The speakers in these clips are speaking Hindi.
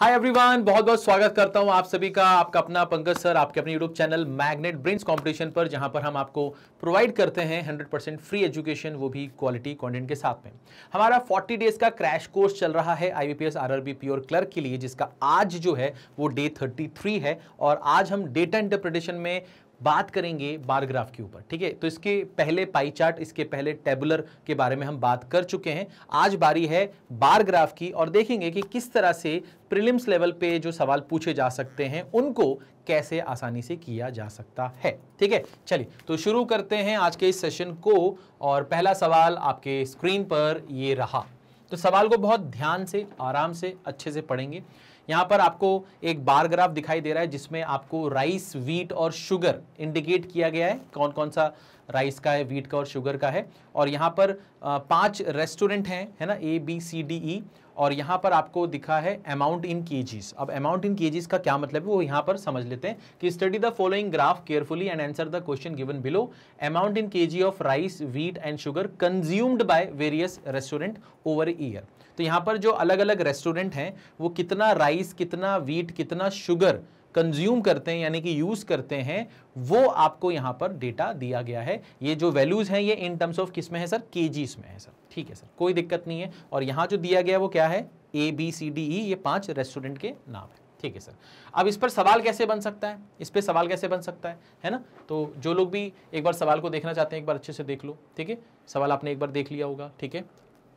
हाय एवरीवन बहुत बहुत स्वागत करता हूं आप सभी का आपका अपना पंकज सर आपके अपने YouTube channel magnet brains competition पर जहां पर हम आपको प्रोवाइड करते हैं 100% फ्री एजुकेशन वो भी क्वालिटी कंटेंट के साथ में हमारा 40 डेज का क्रैश कोर्स चल रहा है आईबीपीएस आरआरबी प्योर क्लर्क के लिए जिसका आज जो है वो डे थर्टी है और आज हम डेटा इंटरप्रिटेशन में बात करेंगे बारग्राफ के ऊपर ठीक है तो इसके पहले पाई चार्ट इसके पहले टेबुलर के बारे में हम बात कर चुके हैं आज बारी है बार ग्राफ की और देखेंगे कि किस तरह से प्रिलिम्स लेवल पे जो सवाल पूछे जा सकते हैं उनको कैसे आसानी से किया जा सकता है ठीक है चलिए तो शुरू करते हैं आज के इस सेशन को और पहला सवाल आपके स्क्रीन पर ये रहा तो सवाल को बहुत ध्यान से आराम से अच्छे से पढ़ेंगे यहाँ पर आपको एक बार ग्राफ दिखाई दे रहा है जिसमें आपको राइस वीट और शुगर इंडिकेट किया गया है कौन कौन सा राइस का है वीट का और शुगर का है और यहाँ पर पांच रेस्टोरेंट हैं है ना ए बी सी डी ई और यहाँ पर आपको दिखा है अमाउंट इन केजीज अब अमाउंट इन केजीज का क्या मतलब है वो यहाँ पर समझ लेते हैं कि study the following graph carefully and answer the question given below amount in kg of rice wheat and sugar consumed by various restaurant over year तो यहाँ पर जो अलग अलग रेस्टोरेंट हैं वो कितना राइस कितना वीट कितना शुगर कंज्यूम करते हैं यानी कि यूज़ करते हैं वो आपको यहाँ पर डेटा दिया गया है ये जो वैल्यूज़ हैं ये इन टर्म्स ऑफ किस में है सर के में है सर ठीक है सर कोई दिक्कत नहीं है और यहाँ जो दिया गया वो क्या है ए बी सी डी ई ये पाँच रेस्टोरेंट के नाम है ठीक है सर अब इस पर सवाल कैसे बन सकता है इस पर सवाल कैसे बन सकता है है ना तो जो लोग भी एक बार सवाल को देखना चाहते हैं एक बार अच्छे से देख लो ठीक है सवाल आपने एक बार देख लिया होगा ठीक है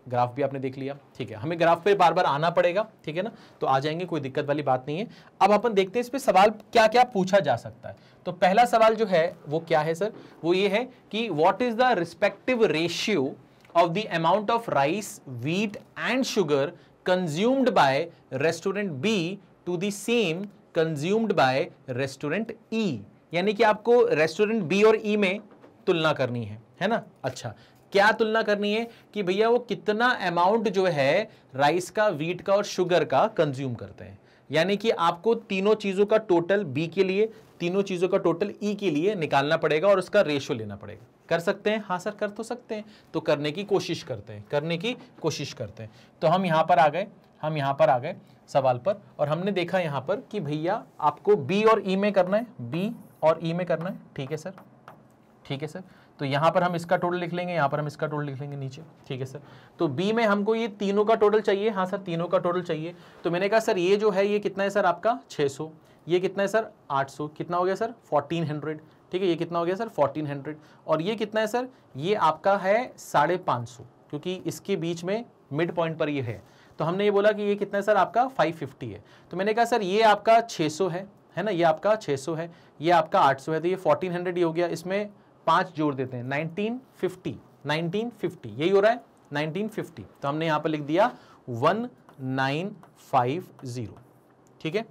ग्राफ भी आपने देख लिया ठीक है हमें ग्राफ पे बार बार आना पड़ेगा ठीक है ना तो आ जाएंगे कोई दिक्कत वाली बात नहीं है अब अपन देखते हैं इस पर सवाल क्या क्या पूछा जा सकता है तो पहला सवाल जो है वो क्या है सर वो ये है कि what is the respective ratio of the amount of rice wheat and sugar consumed by restaurant B to the same consumed by restaurant E यानी कि आपको रेस्टोरेंट बी और ई e में तुलना करनी है है ना अच्छा क्या तुलना करनी है कि भैया वो कितना अमाउंट जो है राइस का वीट का और शुगर का कंज्यूम करते हैं यानी कि आपको तीनों चीज़ों का टोटल बी के लिए तीनों चीज़ों का टोटल ई e के लिए निकालना पड़ेगा और उसका रेशो लेना पड़ेगा कर सकते हैं हाँ सर कर तो सकते हैं तो करने की कोशिश करते हैं करने की कोशिश करते हैं तो हम यहाँ पर आ गए हम यहाँ पर आ गए सवाल पर और हमने देखा यहाँ पर कि भैया आपको बी और ई e में करना है बी और ई e में करना है ठीक है सर ठीक है सर तो यहाँ पर हम इसका टोटल लिख लेंगे यहाँ पर हम इसका टोटल लिख लेंगे नीचे ठीक है सर तो बी में हमको ये तीनों का टोटल चाहिए हाँ सर तीनों का टोटल चाहिए तो मैंने कहा सर ये जो है ये कितना है सर आपका 600 ये कितना है सर 800 कितना हो गया सर 1400 ठीक है ये कितना हो गया सर 1400 और ये कितना है सर ये आपका है साढ़े क्योंकि इसके बीच में मिड पॉइंट पर ये है तो हमने ये बोला कि ये कितना है सर आपका फिफ्टी है तो मैंने कहा सर ये आपका छः है है ना ये आपका 600 है ये आपका 800 है तो ये 1400 ही हो गया इसमें पांच जोड़ देते हैं 1950 1950 यही हो रहा है 1950 तो हमने यहां पर लिख दिया 1950 ठीक है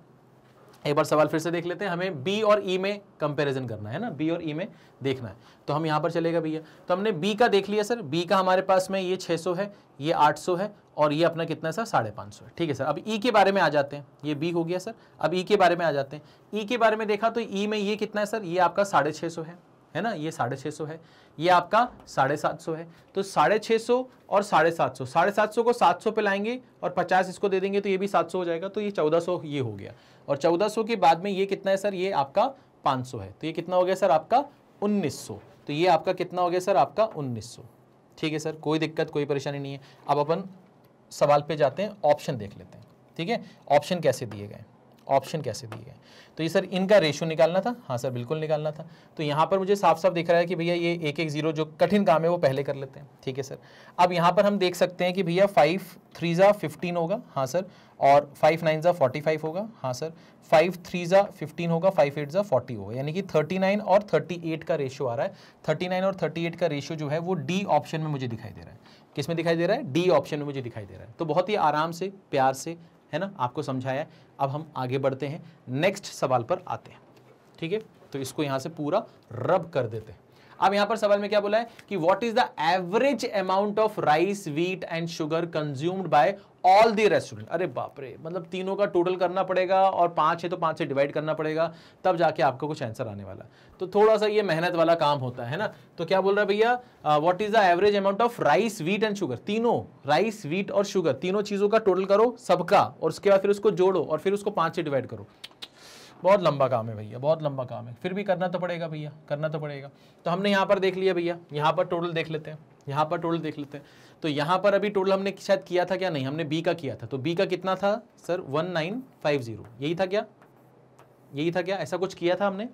एक बार सवाल फिर से देख लेते हैं हमें बी और ई e में कंपैरिजन करना है ना बी और ई e में देखना है तो हम यहाँ पर चलेगा भैया तो हमने बी का देख लिया सर बी का हमारे पास में ये 600 है ये 800 है और ये अपना कितना है सर साढ़े पाँच सौ है ठीक है सर अब ई e के बारे में आ जाते हैं ये बी हो गया सर अब ई e के बारे में आ जाते हैं ई e के बारे में देखा तो ई e में ये कितना है सर ये आपका साढ़े है है ना ये साढ़े छः सौ है ये आपका साढ़े सात सौ है तो साढ़े छः सौ और साढ़े सात सौ साढ़े सात सौ को सात सौ पे लाएंगे और पचास इसको दे देंगे तो ये भी सात सौ हो जाएगा तो ये चौदह सौ ये हो गया और चौदह सौ के बाद में ये कितना है सर ये आपका पाँच सौ है तो ये कितना हो गया सर आपका उन्नीस सौ तो ये आपका कितना हो गया सर आपका उन्नीस सौ ठीक है सर कोई दिक्कत कोई परेशानी नहीं है अब अपन सवाल पे जाते हैं ऑप्शन देख लेते हैं ठीक है ऑप्शन कैसे दिए गए ऑप्शन कैसे दिए गए तो ये सर इनका रेशो निकालना था हाँ सर बिल्कुल निकालना था तो यहाँ पर मुझे साफ साफ दिख रहा है कि भैया ये एक एक जीरो जो कठिन काम है वो पहले कर लेते हैं ठीक है सर अब यहाँ पर हम देख सकते हैं कि भैया फाइव थ्री ज़ा फिफ्टीन होगा हाँ सर और फाइव नाइन ज़ा फोर्टी फाइव होगा हाँ सर फाइव थ्री ज़ा फिफ्टीन होगा फाइव एट ज़ा फोर्टी होगा यानी कि थर्टी नाइन और थर्टी एट का रेशो आ रहा है थर्टी नाइन और थर्टी एट का रेशो जो है वो डी ऑप्शन में मुझे दिखाई दे रहा है किस में दिखाई दे रहा है डी ऑप्शन में मुझे दिखाई दे रहा है तो बहुत ही आराम से प्यार से है ना आपको समझाया है अब हम आगे बढ़ते हैं नेक्स्ट सवाल पर आते हैं ठीक है तो इसको यहाँ से पूरा रब कर देते हैं अब यहां पर सवाल में क्या बोला है कि what is the average amount of rice wheat and sugar consumed by all the restaurant अरे बाप रे मतलब तीनों का टोटल करना पड़ेगा और पांच है तो पांच से डिवाइड करना पड़ेगा तब जाके आपको कुछ आंसर आने वाला तो थोड़ा सा ये मेहनत वाला काम होता है ना तो क्या बोल रहा है भैया what is the average amount of rice wheat and sugar तीनों राइस व्हीट और शुगर तीनों चीज़ों का टोटल करो सबका और उसके बाद फिर उसको जोड़ो और फिर उसको पांच से डिवाइड करो बहुत लंबा काम है भैया बहुत लंबा काम है फिर भी करना तो पड़ेगा भैया करना तो पड़ेगा तो हमने यहाँ पर देख लिया भैया यहाँ पर टोटल देख लेते हैं यहाँ पर टोटल देख लेते हैं तो यहाँ पर अभी टोटल हमने शायद किया था क्या नहीं हमने बी का किया था तो बी का कितना था sir one nine five zero यही था क्या यही था क्या ऐसा कुछ किया था हमने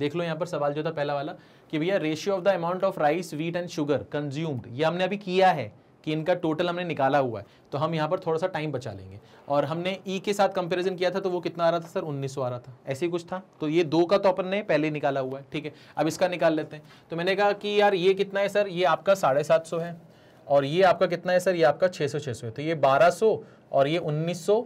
देख लो यहाँ पर सवाल जो था पहला वाला कि भैया ratio of the amount of rice wheat and sugar consumed ये हमने अभी किया है कि इनका टोटल हमने निकाला हुआ है तो हम यहाँ पर थोड़ा सा टाइम बचा लेंगे और हमने ई e के साथ कंपेरिजन किया था तो वो कितना आ रहा था सर 1900 आ रहा था ऐसे ही कुछ था तो ये दो का तो अपन ने पहले निकाला हुआ है ठीक है अब इसका निकाल लेते हैं तो मैंने कहा कि यार ये कितना है सर ये आपका साढ़े सात सौ है और ये आपका कितना है सर ये आपका छः सौ छः सौ है तो ये बारह सौ और ये उन्नीस सौ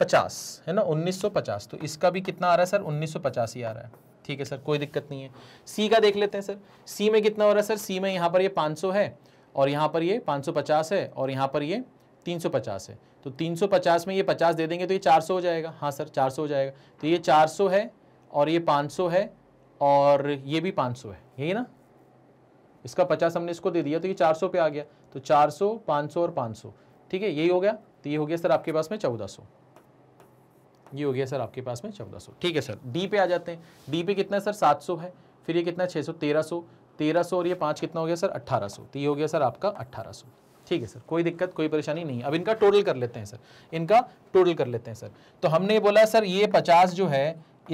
पचास है ना उन्नीस सौ पचास तो इसका भी कितना आ रहा है सर उन्नीस सौ पचास ही आ रहा है ठीक है सर कोई दिक्कत नहीं है सी का देख लेते हैं सर सी में कितना हो रहा है सर सी में यहाँ पर ये पाँच सौ है और यहाँ पर ये 550 है और यहाँ पर ये 350 है तो 350 में ये 50 दे देंगे तो ये 400 हो जाएगा हाँ सर 400 हो जाएगा तो ये 400 है और ये 500 है और ये भी 500 है यही ना इसका 50 हमने इसको दे दिया तो ये 400 पे आ गया तो 400 500 और 500 ठीक है यही हो गया तो ये हो गया सर आपके पास में सौ ये हो गया सर आपके पास में सौ ठीक है सर डी पे आ जाते हैं डी पे कितना है सर सौ है फिर ये कितना है तेरह सौ तेरह सौ और ये पाँच कितना हो गया सर अट्ठारह सौ तो ये हो गया सर आपका अट्ठारह सौ ठीक है सर कोई दिक्कत कोई परेशानी नहीं अब इनका टोटल कर लेते हैं सर इनका टोटल कर लेते हैं सर तो हमने बोला सर ये पचास जो है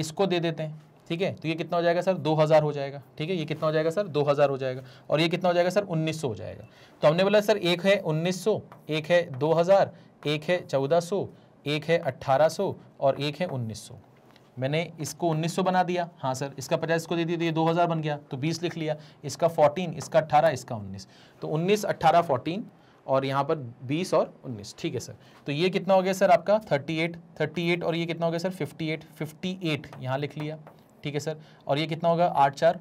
इसको दे देते हैं ठीक है तो ये कितना हो जाएगा सर 2000 हो जाएगा ठीक है ये कितना हो जाएगा सर 2000 हो जाएगा और ये कितना हो जाएगा सर 1900 हो जाएगा तो हमने बोला सर एक है 1900 एक है 2000 एक है 1400 एक है 1800 और एक है 1900 मैंने इसको 1900 बना दिया हाँ सर इसका 50 को दे दिया तो ये 2000 बन गया तो 20 लिख लिया इसका 14 इसका 18 इसका 19 तो 19 18 14 और यहाँ पर 20 और 19 ठीक है सर तो ये कितना हो गया सर आपका 38 38 और ये कितना हो गया सर 58 58 यहाँ लिख लिया ठीक है सर और ये कितना होगा आठ चार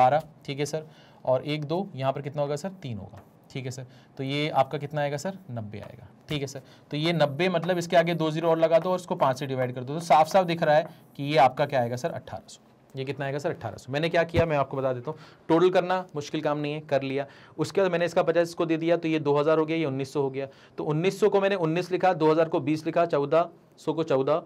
बारह ठीक है सर और एक दो यहाँ पर कितना होगा सर तीन होगा ठीक है सर तो ये आपका कितना आएगा सर नब्बे आएगा ठीक है सर तो ये नब्बे मतलब इसके आगे दो जीरो और लगा दो और इसको पाँच से डिवाइड कर दो तो साफ साफ दिख रहा है कि ये आपका क्या आएगा सर अट्ठारह ये कितना आएगा सर अट्ठारह सौ मैंने क्या किया मैं आपको बता देता हूँ टोटल करना मुश्किल काम नहीं है कर लिया उसके बाद मैंने इसका पचास इसको दे दिया तो ये 2000 हो गया ये 1900 हो गया तो 1900 को मैंने 19 लिखा 2000 को 20 लिखा 1400 को 14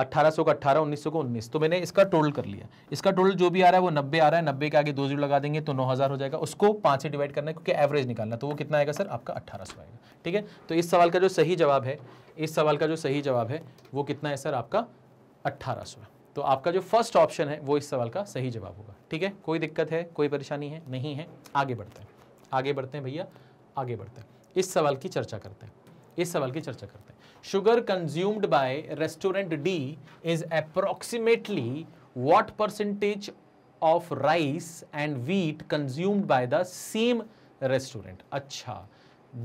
अट्ठारह सौ का अट्ठारह उन्नीस सौ का उन्नीस तो मैंने इसका टोटल कर लिया इसका टोटल जो भी आ रहा है वो नब्बे आ रहा है नब्बे के आगे दो जीरो लगा देंगे तो नौ हज़ार हो जाएगा उसको पाँच से डिवाइड करना है क्योंकि एवरेज निकालना तो वो कितना आएगा सर आपका अट्ठारह सौ आएगा ठीक है तो इस सवाल का जो सही जवाब है इस सवाल का जो सही जवाब है वो कितना है सर आपका अट्ठारह सौ तो आपका जो फर्स्ट ऑप्शन है वो इस सवाल का सही जवाब होगा ठीक है कोई दिक्कत है कोई परेशानी है नहीं है आगे बढ़ते हैं आगे बढ़ते हैं भैया आगे बढ़ते हैं इस सवाल की चर्चा करते हैं इस सवाल की चर्चा करते हैं sugar consumed by restaurant D is approximately what percentage of rice and wheat consumed by the same restaurant? अच्छा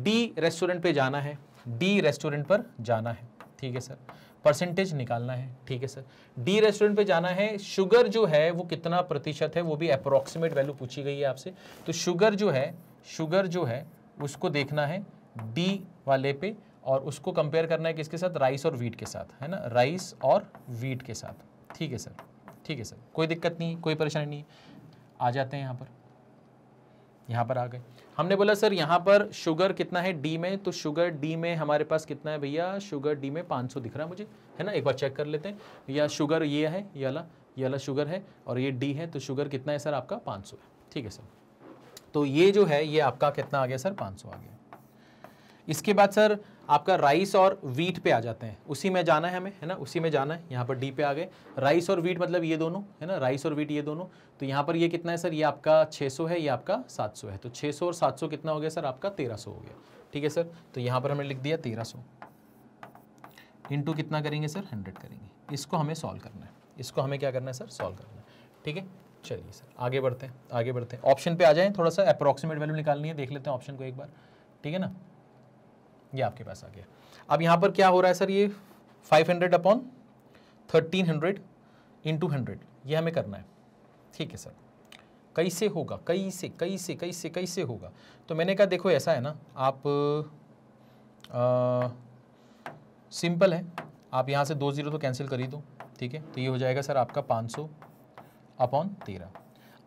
D restaurant पे जाना है D restaurant पर जाना है ठीक है सर परसेंटेज निकालना है ठीक है सर डी रेस्टोरेंट पे जाना है शुगर जो है वो कितना प्रतिशत है वो भी अप्रोक्सीमेट वैल्यू पूछी गई है आपसे तो शुगर जो है शुगर जो है उसको देखना है डी वाले पे और उसको कंपेयर करना है किसके साथ राइस और वीट के साथ है ना राइस और वीट के साथ ठीक है सर ठीक है सर कोई दिक्कत नहीं कोई परेशानी नहीं आ जाते हैं यहाँ पर यहाँ पर आ गए हमने बोला सर यहाँ पर शुगर कितना है डी में तो शुगर डी में हमारे पास कितना है भैया शुगर डी में पाँच दिख रहा है मुझे है ना एक बार चेक कर लेते हैं या शुगर ये है ये वाला ये वाला शुगर है और ये डी है तो शुगर कितना है सर आपका पाँच है ठीक है सर तो ये जो है ये आपका कितना आ गया सर 500 आ गया इसके बाद सर आपका राइस और वीट पे आ जाते हैं उसी में जाना है हमें है ना उसी में जाना है यहाँ पर डी पे आ गए राइस और वीट मतलब ये दोनों है ना राइस और वीट ये दोनों तो यहाँ पर ये कितना है सर ये आपका 600 है ये आपका 700 है तो 600 और 700 कितना हो गया सर आपका 1300 हो गया ठीक है सर तो यहाँ पर हमने लिख दिया 1300 इनटू कितना करेंगे सर हंड्रेड करेंगे इसको हमें सॉल्व करना है इसको हमें क्या करना है सर सॉल्व करना है ठीक है चलिए सर आगे बढ़ते हैं आगे बढ़ते हैं ऑप्शन पर आ जाए थोड़ा सा अप्रॉक्सीमेट वैल्यू निकालनी है देख लेते हैं ऑप्शन को एक बार ठीक है ना ये आपके पास आ गया अब यहाँ पर क्या हो रहा है सर ये 500 hundred upon thirteen hundred into hundred ये हमें करना है ठीक है सर कैसे होगा कैसे कैसे कैसे कैसे होगा तो मैंने कहा देखो ऐसा है ना आप आ, सिंपल है आप यहाँ से दो ज़ीरो तो कैंसिल कर ही दो ठीक है तो ये हो जाएगा सर आपका पाँच सौ अपॉन तेरह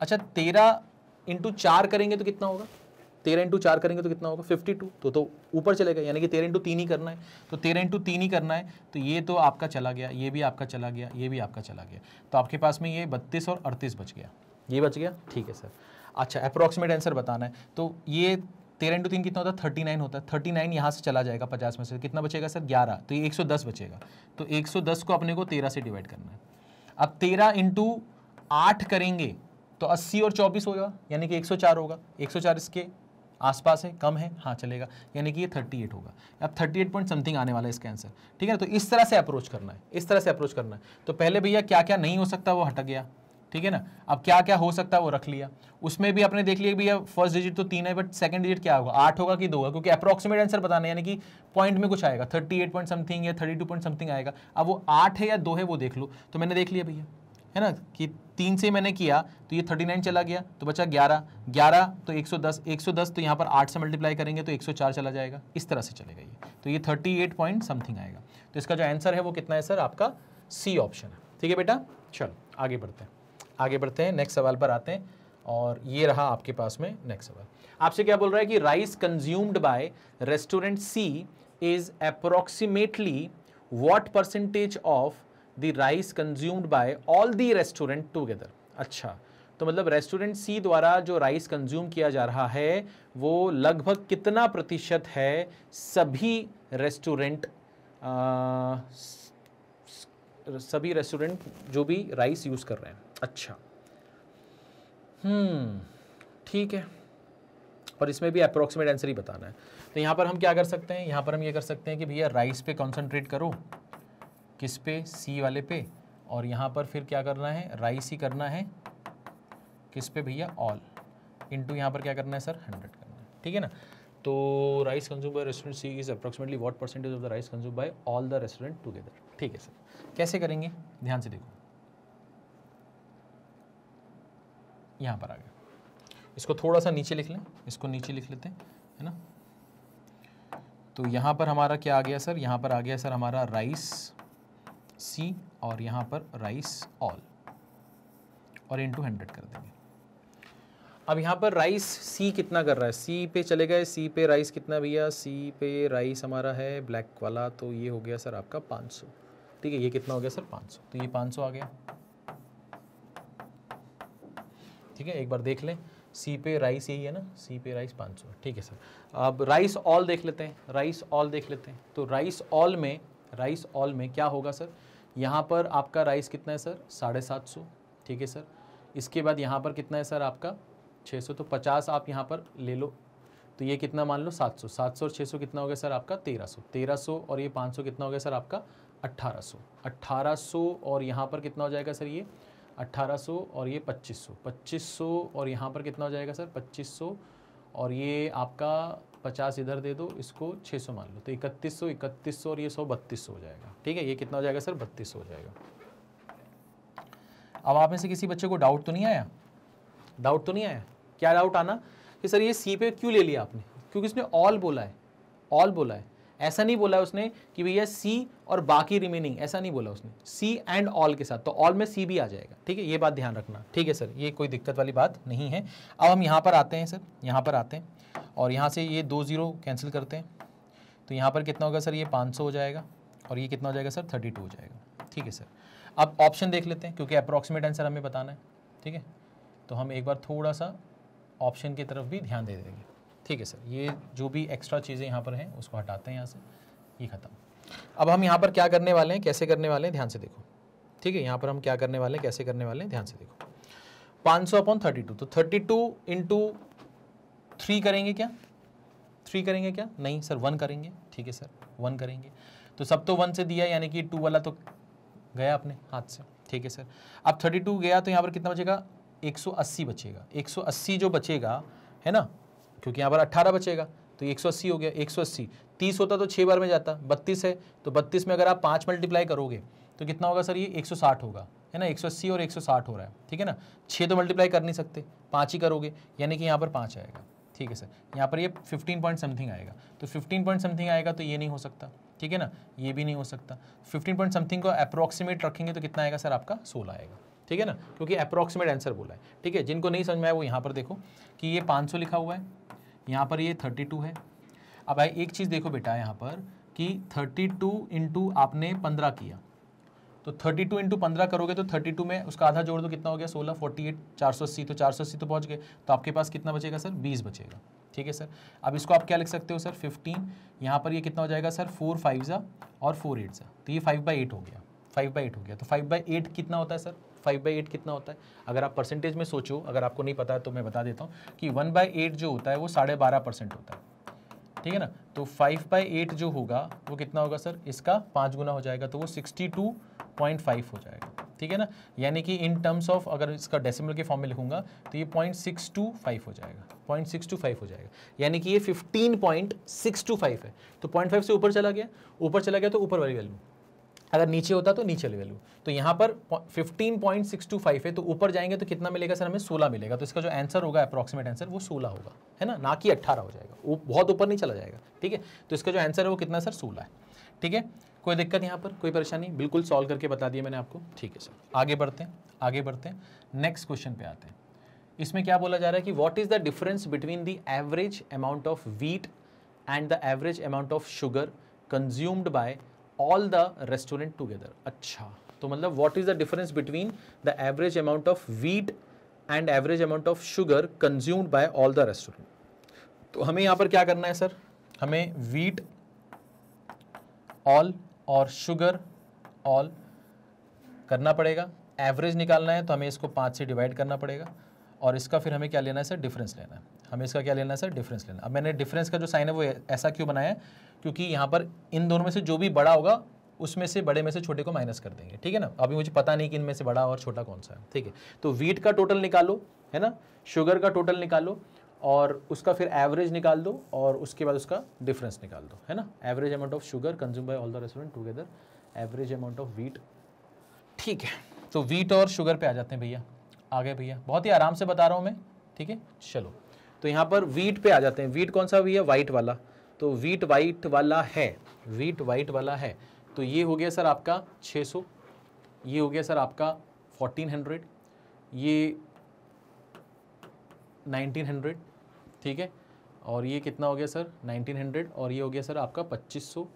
अच्छा तेरह इंटू चार करेंगे तो कितना होगा तेरह इंटू चार करेंगे तो कितना होगा फिफ्टी टू तो तो ऊपर चलेगा यानी कि तेरह इंटू तीन ही करना है तो तेरह इंटू तीन ही करना है तो ये तो आपका चला गया ये भी आपका चला गया ये भी आपका चला गया तो आपके पास में ये बत्तीस और अड़तीस बच गया ये बच गया ठीक है सर अच्छा अप्रॉक्सीमेट आंसर बताना है तो ये तेरह इंटू तीन कितना होता है थर्टी नाइन होता है थर्टी नाइन यहाँ से चला जाएगा पचास में से कितना बचेगा सर ग्यारह तो ये एक सौ दस बचेगा तो एक सौ दस को अपने को तेरह से डिवाइड करना है अब तेरह इंटू आठ करेंगे तो अस्सी और चौबीस होगा यानी कि एक सौ चार होगा एक सौ चार इसके आसपास है कम है हाँ चलेगा यानी कि ये 38 होगा अब 38 पॉइंट समथिंग आने वाला है इसका आंसर ठीक है तो इस तरह से अप्रोच करना है इस तरह से अप्रोच करना है तो पहले भैया क्या क्या नहीं हो सकता वो हट गया ठीक है ना अब क्या क्या हो सकता है वो रख लिया उसमें भी आपने देख लिया भैया फर्स्ट डिजिट तो तीन है बट सेकंड डिजिट क्या होगा आठ होगा कि दो होगा क्योंकि अप्रॉक्सीमेट आंसर बताना है यानी कि पॉइंट में कुछ आएगा थर्टी एट पॉइंट समथिंग या थर्टी टू पॉइंट समथिंग आएगा अब वो आठ है या दो है वो देख लो तो मैंने देख लिया भैया है ना कि तीन से मैंने किया तो ये थर्टी नाइन चला गया तो बचा ग्यारह ग्यारह तो एक सौ दस एक सौ दस तो यहाँ पर आठ से मल्टीप्लाई करेंगे तो एक सौ चार चला जाएगा इस तरह से चलेगा ये तो ये थर्टी एट पॉइंट समथिंग आएगा तो इसका जो आंसर है वो कितना है सर आपका सी ऑप्शन है ठीक है बेटा चलो आगे बढ़ते हैं आगे बढ़ते हैं नेक्स्ट सवाल पर आते हैं और ये रहा आपके पास में नेक्स्ट सवाल आपसे क्या बोल रहा है कि rice consumed by restaurant C is approximately what percentage of the rice consumed by all the restaurant together अच्छा तो मतलब रेस्टोरेंट सी द्वारा जो राइस कंज्यूम किया जा रहा है वो लगभग कितना प्रतिशत है सभी रेस्टोरेंट सभी रेस्टोरेंट जो भी राइस यूज़ कर रहे हैं अच्छा हम्म ठीक है और इसमें भी अप्रोक्सीमेट आंसर ही बताना है तो यहाँ पर हम क्या कर सकते हैं यहाँ पर हम ये कर सकते हैं कि भैया राइस पे कंसंट्रेट करो किस पे सी वाले पे और यहाँ पर फिर क्या करना है राइस ही करना है किस पे भैया ऑल इंटू यहाँ पर क्या करना है सर हंड्रेड करना है ठीक है ना तो rice consume by restaurant C is approximately what percentage of the rice consume by all the restaurant together ठीक है सर कैसे करेंगे ध्यान से देखो यहाँ पर आ गया इसको थोड़ा सा नीचे लिख लें इसको नीचे लिख लेते हैं है ना तो यहाँ पर हमारा क्या आ गया सर यहाँ पर आ गया सर हमारा राइस सी और यहाँ पर राइस ऑल और इनटू हंड्रेड कर देंगे अब यहाँ पर राइस सी कितना कर रहा है सी पे चले गए सी पे राइस कितना भैया सी पे राइस हमारा है ब्लैक वाला तो ये हो गया सर आपका 500 ठीक है ये कितना हो गया सर 500 तो ये 500 आ गया ठीक है एक बार देख लें सी पे राइस यही है ना सी पे राइस 500 ठीक है सर अब राइस ऑल देख लेते हैं राइस ऑल देख लेते हैं तो राइस ऑल में राइस ऑल में क्या होगा सर यहाँ पर आपका राइस कितना है सर साढ़े सात सौ ठीक है सर इसके बाद यहाँ पर कितना है सर आपका छः सौ तो पचास आप यहाँ पर ले लो तो ये कितना मान लो सात सौ सात सौ और छः सौ कितना हो गया सर आपका तेरह सौ तेरह सौ और ये पाँच सौ कितना हो गया सर आपका अट्ठारह सौ अट्ठारह सौ और यहाँ पर कितना हो जाएगा सर ये अट्ठारह सौ और ये पच्चीस सौ पच्चीस सौ और यहाँ पर कितना हो जाएगा सर पच्चीस सौ और ये आपका पचास इधर दे दो इसको छः सौ मान लो तो इकतीस सौ इकतीस सौ और ये सौ बत्तीस सौ हो जाएगा ठीक है ये कितना हो जाएगा सर बत्तीस हो जाएगा अब आप में से किसी बच्चे को डाउट तो नहीं आया डाउट तो नहीं आया क्या डाउट आना कि सर ये सी पे क्यों ले लिया आपने क्योंकि इसने ऑल बोला है ऑल बोला है ऐसा नहीं बोला उसने कि भैया सी और बाकी रिमेनिंग ऐसा नहीं बोला उसने सी एंड ऑल के साथ तो ऑल में सी भी आ जाएगा ठीक है ये बात ध्यान रखना ठीक है सर ये कोई दिक्कत वाली बात नहीं है अब हम यहाँ पर आते हैं सर यहाँ पर आते हैं और यहाँ से ये दो ज़ीरो कैंसिल करते हैं तो यहाँ पर कितना होगा सर ये पाँच हो जाएगा और ये कितना हो जाएगा सर थर्टी हो जाएगा ठीक है सर अब ऑप्शन देख लेते हैं क्योंकि अप्रॉक्सीमेट आंसर हमें बताना है ठीक है तो हम एक बार थोड़ा सा ऑप्शन की तरफ भी ध्यान दे देंगे ठीक है सर ये जो भी एक्स्ट्रा चीज़ें यहाँ पर हैं उसको हटाते हैं यहाँ से ये ख़त्म अब हम यहाँ पर क्या करने वाले हैं कैसे करने वाले हैं ध्यान से देखो ठीक है यहाँ पर हम क्या करने वाले हैं कैसे करने वाले हैं ध्यान से देखो 500 सौ अपॉन थर्टी तो थर्टी टू इंटू थ्री करेंगे क्या थ्री करेंगे क्या नहीं सर वन करेंगे ठीक है सर वन करेंगे तो सब तो वन से दिया यानी कि टू वाला तो गया अपने हाथ से ठीक है सर अब थर्टी टू गया तो यहाँ पर कितना बचेगा अस्सी बचेगा अस्सी जो बचेगा है ना क्योंकि यहाँ पर अट्ठारह बचेगा तो एक सौ अस्सी हो गया एक सौ अस्सी तीस होता तो छः बार में जाता बत्तीस है तो बत्तीस में अगर आप पाँच मल्टीप्लाई करोगे तो कितना होगा सर ये एक सौ साठ होगा है ना एक सौ अस्सी और एक सौ साठ हो रहा है ठीक है ना छः तो मल्टीप्लाई कर नहीं सकते पाँच ही करोगे यानी कि यहाँ पर पाँच आएगा ठीक है सर यहाँ पर ये फिफ्टीन पॉइंट समथिंग आएगा तो फिफ्टीन पॉइंट समथिंग आएगा तो ये नहीं हो सकता ठीक है ना ये भी नहीं हो सकता फिफ्टीन पॉइंट समथिंग को अप्रोक्सीमेट रखेंगे तो कितना आएगा सर आपका सोलह आएगा ठीक है ना क्योंकि अप्रॉक्सीमेट आंसर बोला है ठीक है जिनको नहीं समझ में आया वो यहाँ पर देखो कि ये 500 लिखा हुआ है यहाँ पर ये 32 है अब आई एक चीज़ देखो बेटा यहाँ पर कि 32 टू इंटू आपने 15 किया तो 32 टू इंटू पंद्रह करोगे तो 32 में उसका आधा जोड़ दो कितना हो गया 16, 48, 480 तो चार तो पहुँच गए तो आपके पास कितना बचेगा सर 20 बचेगा ठीक है सर अब इसको आप क्या लिख सकते हो सर 15 यहाँ पर ये कितना हो जाएगा सर फोर फाइव ज़ा और फोर एट ज़ा तो ये फाइव बाई एट हो गया फाइव बाई एट हो गया तो फाइव बाई एट कितना होता है सर फाइव बाई एट कितना होता है अगर आप परसेंटेज में सोचो अगर आपको नहीं पता है तो मैं बता देता हूँ कि वन बाई एट जो होता है वो साढ़े बारह परसेंट होता है ठीक है ना तो फाइव बाई एट जो होगा वो कितना होगा सर इसका पाँच गुना हो जाएगा तो वो सिक्सटी टू पॉइंट फाइव हो जाएगा ठीक है ना यानी कि इन टर्म्स ऑफ अगर इसका डेसिमल के फॉर्म में लिखूंगा तो ये पॉइंट सिक्स टू फाइव हो जाएगा पॉइंट सिक्स टू फाइव हो जाएगा यानी कि ये fifteen point six two five है तो पॉइंट फाइव से ऊपर चला गया ऊपर चला गया तो ऊपर वाली वैल्यू अगर नीचे होता तो नीचे वैल्यू तो यहाँ पर 15.625 है तो ऊपर जाएंगे तो कितना मिलेगा सर हमें 16 मिलेगा तो इसका जो आंसर होगा अप्रॉक्सीमेट आंसर वो 16 होगा है ना ना कि 18 हो जाएगा बहुत ऊपर नहीं चला जाएगा ठीक है तो इसका जो आंसर है वो कितना सर 16 है ठीक है कोई दिक्कत यहाँ पर कोई परेशानी बिल्कुल सॉल्व करके बता दिया मैंने आपको ठीक है सर आगे बढ़ते हैं आगे बढ़ते हैं नेक्स्ट क्वेश्चन पे आते हैं इसमें क्या बोला जा रहा है कि what is the difference between the average amount of wheat and the average amount of sugar consumed by all the restaurant together अच्छा तो मतलब what is the difference between the average amount of wheat and average amount of sugar consumed by all the restaurant तो हमें यहां पर क्या करना है सर हमें वीट ऑल और शुगर ऑल करना पड़ेगा एवरेज निकालना है तो हमें इसको पांच से डिवाइड करना पड़ेगा और इसका फिर हमें क्या लेना है सर डिफरेंस लेना है हमें इसका क्या लेना है सर डिफरेंस लेना अब मैंने डिफरेंस का जो साइन है वो ऐसा क्यों बनाया है क्योंकि यहाँ पर इन दोनों में से जो भी बड़ा होगा उसमें से बड़े में से छोटे को माइनस कर देंगे ठीक है ना अभी मुझे पता नहीं कि इनमें से बड़ा और छोटा कौन सा है ठीक है तो वीट का टोटल निकालो है ना शुगर का टोटल निकालो और उसका फिर एवरेज निकाल दो और उसके बाद उसका डिफरेंस निकाल दो है ना average amount of sugar consume by all the restaurant together average amount of wheat ठीक है तो वीट और शुगर पे आ जाते हैं भैया आ गए भैया बहुत ही आराम से बता रहा हूँ मैं ठीक है चलो तो यहाँ पर वीट पे आ जाते हैं वीट कौन सा हुई है वाइट वाला तो वीट वाइट वाला है वीट वाइट वाला है तो ये हो गया सर आपका 600 ये हो गया सर आपका 1400 ये 1900 ठीक है और ये कितना हो गया सर 1900 और ये हो गया सर आपका 2500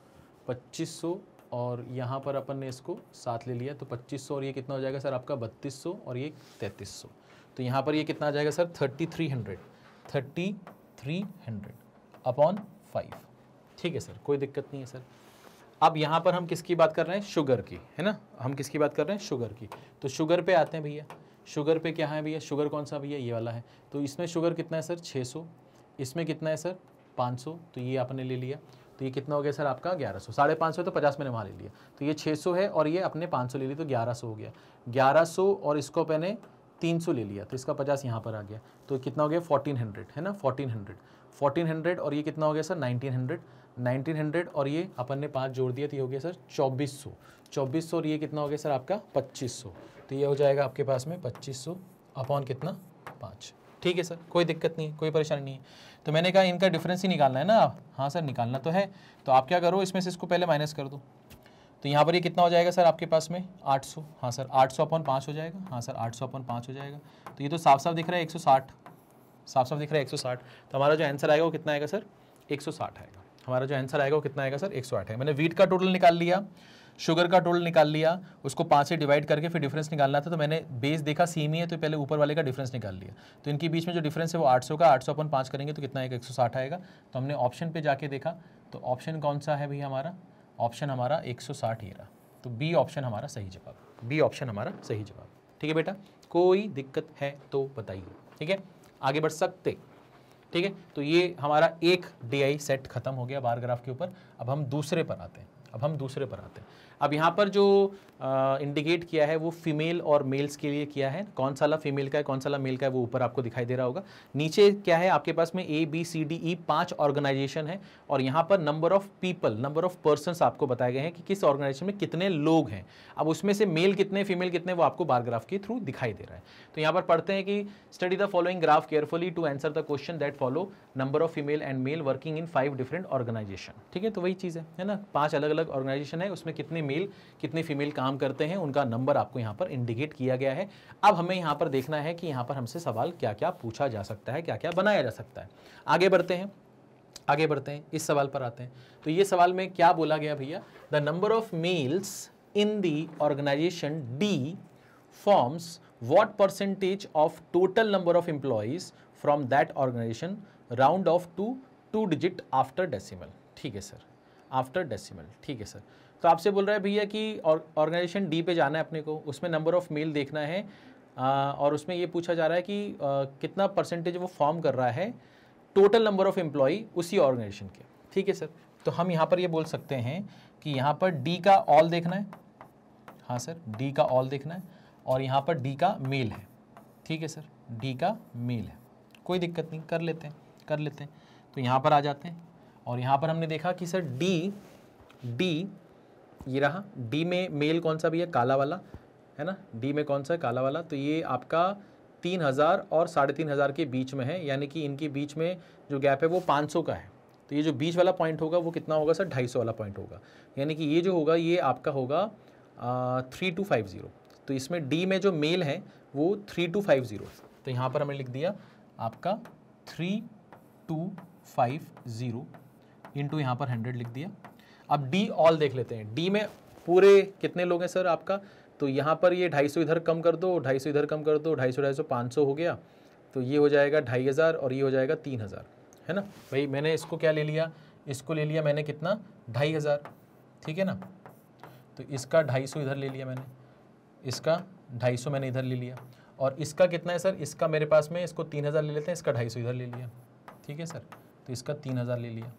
2500 और यहाँ पर अपन ने इसको साथ ले लिया तो 2500 और ये कितना हो जाएगा सर आपका 3200 और ये 3300 तो यहाँ पर ये कितना आ जाएगा sir thirty thirty three hundred upon five ठीक है सर कोई दिक्कत नहीं है सर अब यहाँ पर हम किसकी बात कर रहे हैं शुगर की है ना हम किसकी बात कर रहे हैं शुगर की तो शुगर पे आते हैं भैया शुगर पे क्या है भैया शुगर कौन सा भैया ये वाला है तो इसमें शुगर कितना है सर 600 इसमें कितना है सर 500 तो ये आपने ले लिया तो ये कितना हो गया सर आपका ग्यारह सौ साढ़े पाँच सौ तो पचास मैंने वहाँ ले लिया तो ये छः सौ है और ये अपने पाँच सौ ले ली तो ग्यारह सौ हो गया ग्यारह सौ और इसको मैंने 300 ले लिया तो इसका 50 यहाँ पर आ गया तो कितना हो गया 1400 है ना 1400 1400 और ये कितना हो गया सर 1900 1900 और ये अपन ने पाँच जोड़ दिया तो ये हो गया सर 2400 2400 और ये कितना हो गया सर आपका 2500 तो ये हो जाएगा आपके पास में 2500 अपॉन कितना पाँच ठीक है सर कोई दिक्कत नहीं कोई परेशानी नहीं तो मैंने कहा इनका डिफरेंस ही निकालना है ना आप हाँ सर निकालना तो है तो आप क्या करो इसमें से इसको पहले माइनस कर दो तो यहाँ पर ये कितना हो जाएगा सर आपके पास में 800 हाँ सर 800 सौ अपन पाँच हो जाएगा हाँ सर 800 सौ अपन पाँच हो जाएगा तो ये तो साफ साफ दिख रहा है 160 साफ साफ दिख रहा है 160 तो हमारा जो आंसर आएगा वो कितना आएगा सर 160 आएगा हमारा जो आंसर आएगा वो कितना आएगा सर 108 है मैंने वीट का टोटल निकाल लिया शुगर का टोटल निकाल लिया उसको पाँच से डिवाइड करके फिर डिफरेंस निकालना था तो मैंने बेस देखा सेम ही है तो पहले ऊपर वाले का डिफरेंस निकाल लिया तो इनके बीच में जो डिफरेंस है वो 800 का 800 अपन पाँच करेंगे तो कितना आएगा 160 आएगा तो हमने ऑप्शन पे जाके देखा तो ऑप्शन कौन सा है भैया हमारा ऑप्शन हमारा 160 ये रहा तो बी ऑप्शन हमारा सही जवाब बी ऑप्शन हमारा सही जवाब ठीक है बेटा कोई दिक्कत है तो बताइए ठीक है आगे बढ़ सकते ठीक है तो ये हमारा एक डी सेट खत्म हो गया बारग्राफ के ऊपर अब हम दूसरे पर आते हैं अब हम दूसरे पर आते हैं अब यहाँ पर जो इंडिकेट किया है वो फीमेल और मेल्स के लिए किया है कौन सा ला फीमेल का है कौन सा ला मेल का है वो ऊपर आपको दिखाई दे रहा होगा नीचे क्या है आपके पास में ए बी सी डी ई पांच ऑर्गेनाइजेशन है और यहाँ पर number of people number of person आपको बताए गए हैं कि किस ऑर्गेनाइजेशन में कितने लोग हैं अब उसमें से मेल कितने फीमेल कितने वो आपको बारग्राफ के थ्रू दिखाई दे रहा है तो यहाँ पर पढ़ते हैं कि study the following graph carefully to answer the question that follow number of female and male working in five different organization ठीक है तो वही चीज़ है है ना पाँच अलग अलग ऑर्गेनाइजेशन है उसमें कितने मेल मेल कितने फीमेल काम करते हैं उनका नंबर आपको यहाँ पर इंडिकेट किया गया है अब हमें यहाँ पर देखना है कि यहाँ पर हमसे सवाल क्या क्या पूछा जा सकता है क्या क्या बनाया जा सकता है आगे बढ़ते हैं आगे बढ़ते हैं इस सवाल पर आते हैं तो ये सवाल में क्या बोला गया भैया the number of males in the organization D forms what percentage of total number of employees from that organization round off to two digit after decimal ठीक है सर आफ्टर decimal ठीक है सर तो आपसे बोल रहा है भैया कि ऑर्गेनाइजेशन डी पे जाना है अपने को उसमें नंबर ऑफ़ मेल देखना है आ, और उसमें ये पूछा जा रहा है कि आ, कितना परसेंटेज वो फॉर्म कर रहा है टोटल नंबर ऑफ़ एम्प्लॉई उसी ऑर्गेनाइजेशन के ठीक है सर तो हम यहाँ पर ये बोल सकते हैं कि यहाँ पर डी का ऑल देखना है हाँ सर डी का ऑल देखना है और यहाँ पर डी का मेल है ठीक है सर डी का मेल है कोई दिक्कत नहीं कर लेते हैं कर लेते हैं तो यहाँ पर आ जाते हैं और यहाँ पर हमने देखा कि सर डी डी ये रहा डी में मेल कौन सा भैया काला वाला है ना डी में कौन सा है काला वाला तो ये आपका तीन हज़ार और साढ़े तीन हज़ार के बीच में है यानी कि इनके बीच में जो गैप है वो पाँच सौ का है तो ये जो बीच वाला पॉइंट होगा वो कितना होगा सर ढाई सौ वाला पॉइंट होगा यानी कि ये जो होगा ये आपका होगा थ्री टू फाइव ज़ीरो तो इसमें डी में जो मेल है वो थ्री टू फाइव ज़ीरो तो यहाँ पर हमें लिख दिया आपका three two five zero into यहाँ पर हंड्रेड लिख दिया अब डी ऑल देख लेते हैं डी में पूरे कितने लोग हैं सर आपका तो यहाँ पर ये 250 इधर कम कर दो 250 इधर कम कर दो 250 250 500 हो गया तो ये हो जाएगा ढाई हज़ार और ये हो जाएगा तीन हज़ार है ना भाई मैंने इसको क्या ले लिया इसको ले लिया मैंने कितना ढाई हज़ार ठीक है ना तो इसका ढाई सौ इधर ले लिया मैंने इसका ढाई सौ मैंने इधर ले लिया और इसका कितना है सर इसका मेरे पास में इसको तीन हज़ार ले लेते हैं इसका ढाई सौ इधर ले लिया ठीक है सर तो इसका तीन हज़ार ले लिया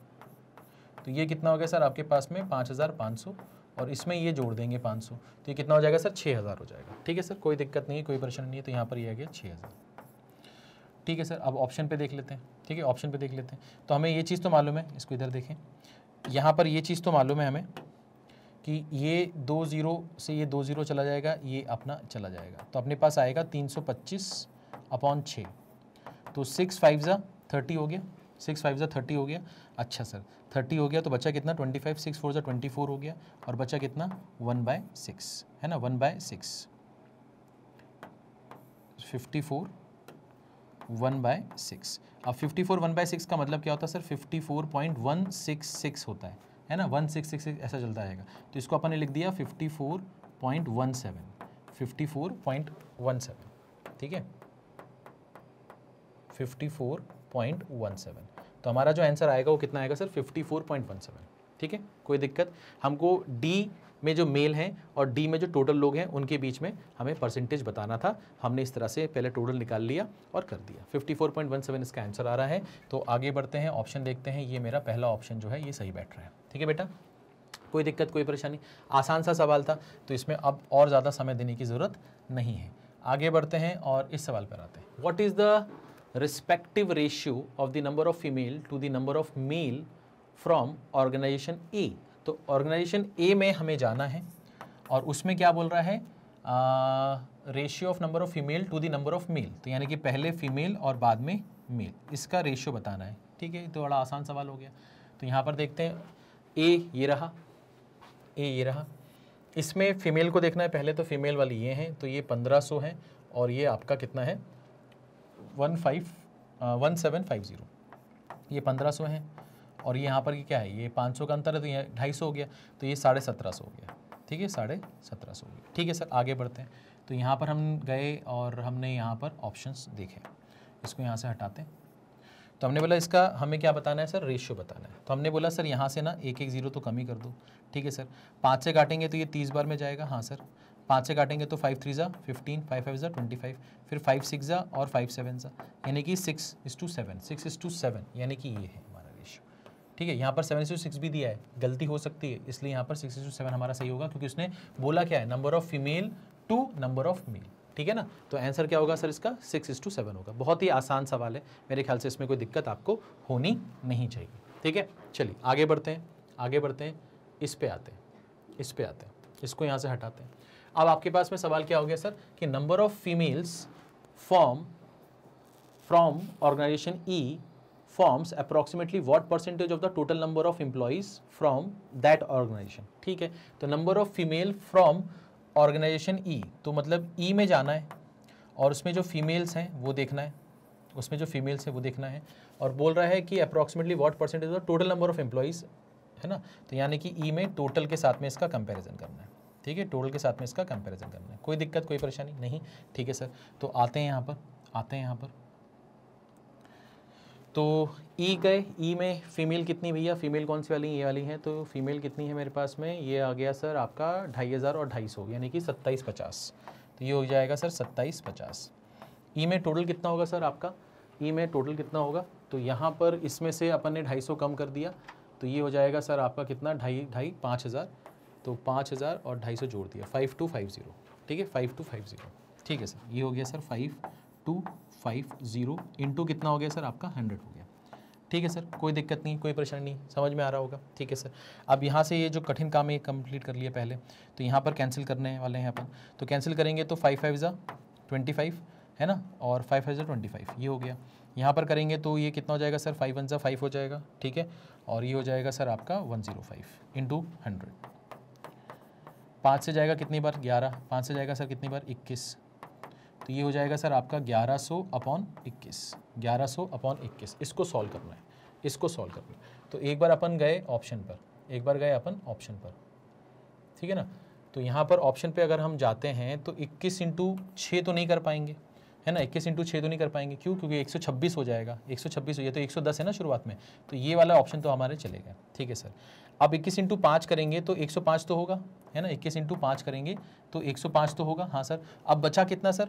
तो ये कितना हो गया सर आपके पास में पाँच हज़ार पाँच सौ और इसमें ये जोड़ देंगे पाँच सौ तो ये कितना हो जाएगा सर छः हज़ार हो जाएगा ठीक है सर कोई दिक्कत नहीं है कोई परेशानी नहीं है तो यहाँ पर ये आ गया छः हज़ार ठीक है सर अब ऑप्शन पे देख लेते हैं ठीक है ऑप्शन पे देख लेते हैं तो हमें ये चीज़ तो मालूम है इसको इधर देखें यहाँ पर ये चीज़ तो मालूम है हमें कि ये दो ज़ीरो से ये दो ज़ीरो चला जाएगा ये अपना चला जाएगा तो अपने पास आएगा तीन सौ पच्चीस अपॉन छः तो सिक्स फाइव ज़ा थर्टी हो गया सिक्स फाइव ज़ा थर्टी हो गया अच्छा सर थर्टी हो गया तो बच्चा कितना ट्वेंटी फाइव सिक्स फोर ज़ा ट्वेंटी फोर हो गया और बच्चा कितना वन बाय सिक्स है ना one by six fifty four one by six अब fifty four one by six का मतलब क्या होता है sir fifty four point one six six होता है है ना वन सिक्स सिक्स सिक्स ऐसा चलता रहेगा तो इसको अपन ने लिख दिया fifty four point one seven fifty four point one seven ठीक है fifty four point one seven तो हमारा जो आंसर आएगा वो कितना आएगा sir fifty four point one seven ठीक है कोई दिक्कत हमको डी में जो मेल हैं और डी में जो टोटल लोग हैं उनके बीच में हमें परसेंटेज बताना था हमने इस तरह से पहले टोटल निकाल लिया और कर दिया 54.17 इसका आंसर आ रहा है तो आगे बढ़ते हैं ऑप्शन देखते हैं ये मेरा पहला ऑप्शन जो है ये सही बैठ रहा है ठीक है बेटा कोई दिक्कत कोई परेशानी आसान सा सवाल था तो इसमें अब और ज़्यादा समय देने की ज़रूरत नहीं है आगे बढ़ते हैं और इस सवाल पर आते हैं what is the respective ratio of the number of female to the number of male from organization A तो ऑर्गेनाइजेशन ए में हमें जाना है और उसमें क्या बोल रहा है ratio of number of female to the number of male तो यानी कि पहले फीमेल और बाद में मेल इसका रेशियो बताना है ठीक है तो बड़ा आसान सवाल हो गया तो यहाँ पर देखते हैं ए ये रहा ए ये रहा इसमें फीमेल को देखना है पहले तो फीमेल वाली ये हैं तो ये 1500 है और ये आपका कितना है one five one seven five zero ये पंद्रह सौ हैं और ये यहाँ पर क्या है ये पाँच सौ का अंतर है तो ये ढाई सौ हो गया तो ये साढ़े सत्रह सौ हो गया ठीक है साढ़े सत्रह सौ हो गया ठीक है सर आगे बढ़ते हैं तो यहाँ पर हम गए और हमने यहाँ पर ऑप्शन देखे इसको यहाँ से हटाते हैं तो हमने बोला इसका हमें क्या बताना है सर रेशियो बताना है तो हमने बोला सर यहाँ से ना एक एक ज़ीरो तो कमी कर दो ठीक है सर पाँच से काटेंगे तो ये तीस बार में जाएगा हाँ सर पाँच से काटेंगे तो फाइव थ्री ज़ा फिफ्टीन फाइव फाइव ज़ा ट्वेंटी फाइव फिर फाइव सिक्स ज़ा और फाइव सेवन ज़ा यानी कि six is to seven six is to seven यानी कि ये है हमारा रेशियो ठीक है यहाँ पर सेवन टू सिक्स भी दिया है गलती हो सकती है इसलिए यहाँ पर सिक्स टू सेवन हमारा सही होगा क्योंकि उसने बोला क्या है number of female to number of male ठीक है ना तो आंसर क्या होगा सर इसका सिक्स इस टू सेवन होगा बहुत ही आसान सवाल है मेरे ख्याल से इसमें कोई दिक्कत आपको होनी नहीं चाहिए ठीक है चलिए आगे बढ़ते हैं आगे बढ़ते हैं इस पे आते हैं इस पे आते हैं इसको यहाँ से हटाते हैं अब आपके पास में सवाल क्या हो गया सर कि number of females form from organization E forms approximately what percentage of the total number of employees from that organization ठीक है तो number of female from organization E तो मतलब ई e में जाना है और उसमें जो फीमेल्स हैं वो देखना है उसमें जो फीमेल्स हैं वो देखना है और बोल रहा है कि approximately what percentage of total number of employees है ना तो यानी कि ई e में टोटल के साथ में इसका कंपेरिजन करना है ठीक है टोटल के साथ में इसका कंपैरिजन करना है कोई दिक्कत कोई परेशानी नहीं ठीक है सर तो आते हैं यहाँ पर आते हैं यहाँ पर तो ई गए ई में फ़ीमेल कितनी भैया फ़ीमेल कौन सी वाली ये वाली है तो फ़ीमेल कितनी है मेरे पास में ये आ गया सर आपका ढाई हज़ार और ढाई सौ यानी कि सत्ताईस पचास तो ये हो जाएगा सर सत्ताईस पचास ई e में टोटल कितना होगा सर आपका ई e में टोटल कितना होगा तो यहाँ पर इसमें से अपन ने ढाई सौ कम कर दिया तो ये हो जाएगा सर आपका कितना ढाई ढाई पाँच हज़ार तो पाँच हज़ार और ढाई सौ जोड़ दिया फाइव टू फाइव ज़ीरो ठीक है फाइव टू फाइव ज़ीरो ठीक है सर ये हो गया sir five two five zero into कितना हो गया सर आपका हंड्रेड हो गया ठीक है सर कोई दिक्कत नहीं कोई परेशानी नहीं समझ में आ रहा होगा ठीक है सर अब यहाँ से ये जो कठिन काम है ये कम्प्लीट कर लिया पहले तो यहाँ पर कैंसिल करने वाले हैं अपन तो कैंसिल करेंगे तो फाइव फाइव ज़ा ट्वेंटी फाइव है ना और फाइव फाइव ज़ा ट्वेंटी फाइव ये हो गया यहाँ पर करेंगे तो ये कितना हो जाएगा सर फाइव वन ज़ा फाइव हो जाएगा ठीक है और ये हो जाएगा सर आपका one zero five into hundred पाँच से जाएगा कितनी बार ग्यारह पाँच से जाएगा सर कितनी बार इक्कीस तो ये हो जाएगा सर आपका ग्यारह सौ अपॉन इक्कीस ग्यारह सौ अपॉन इक्कीस इसको सॉल्व करना है इसको सॉल्व करना है तो एक बार अपन गए ऑप्शन पर एक बार गए अपन ऑप्शन पर ठीक है ना तो यहाँ पर ऑप्शन पे अगर हम जाते हैं तो इक्कीस इंटू छः तो नहीं कर पाएंगे है ना इक्कीस इंटू छः तो नहीं कर पाएंगे क्यों क्योंकि 126 हो जाएगा 126 हो जाए तो 110 है ना शुरुआत में तो ये वाला ऑप्शन तो हमारे चलेगा ठीक है सर अब इक्कीस इंटू पाँच करेंगे तो एक सौ पाँच तो होगा है ना इक्कीस इंटू पाँच करेंगे तो एक सौ पाँच तो होगा हाँ सर अब बचा कितना सर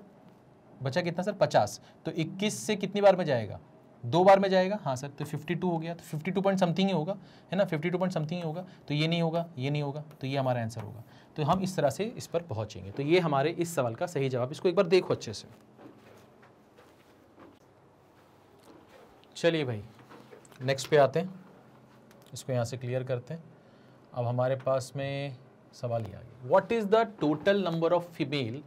बचा कितना सर पचास तो इक्कीस से कितनी बार में जाएगा दो बार में जाएगा हाँ सर तो 52 हो गया तो 52 पॉइंट समथिंग ही होगा है ना 52 पॉइंट समथिंग ही होगा तो ये नहीं होगा ये नहीं होगा तो ये हमारा आंसर होगा तो हम इस तरह से इस पर पहुँचेंगे तो ये हमारे इस सवाल का सही जवाब इसको एक बार देखो अच्छे से चलिए भाई नेक्स्ट पे आते हैं इसको यहाँ से क्लियर करते हैं अब हमारे पास में सवाल ये आ गया what is the total number of female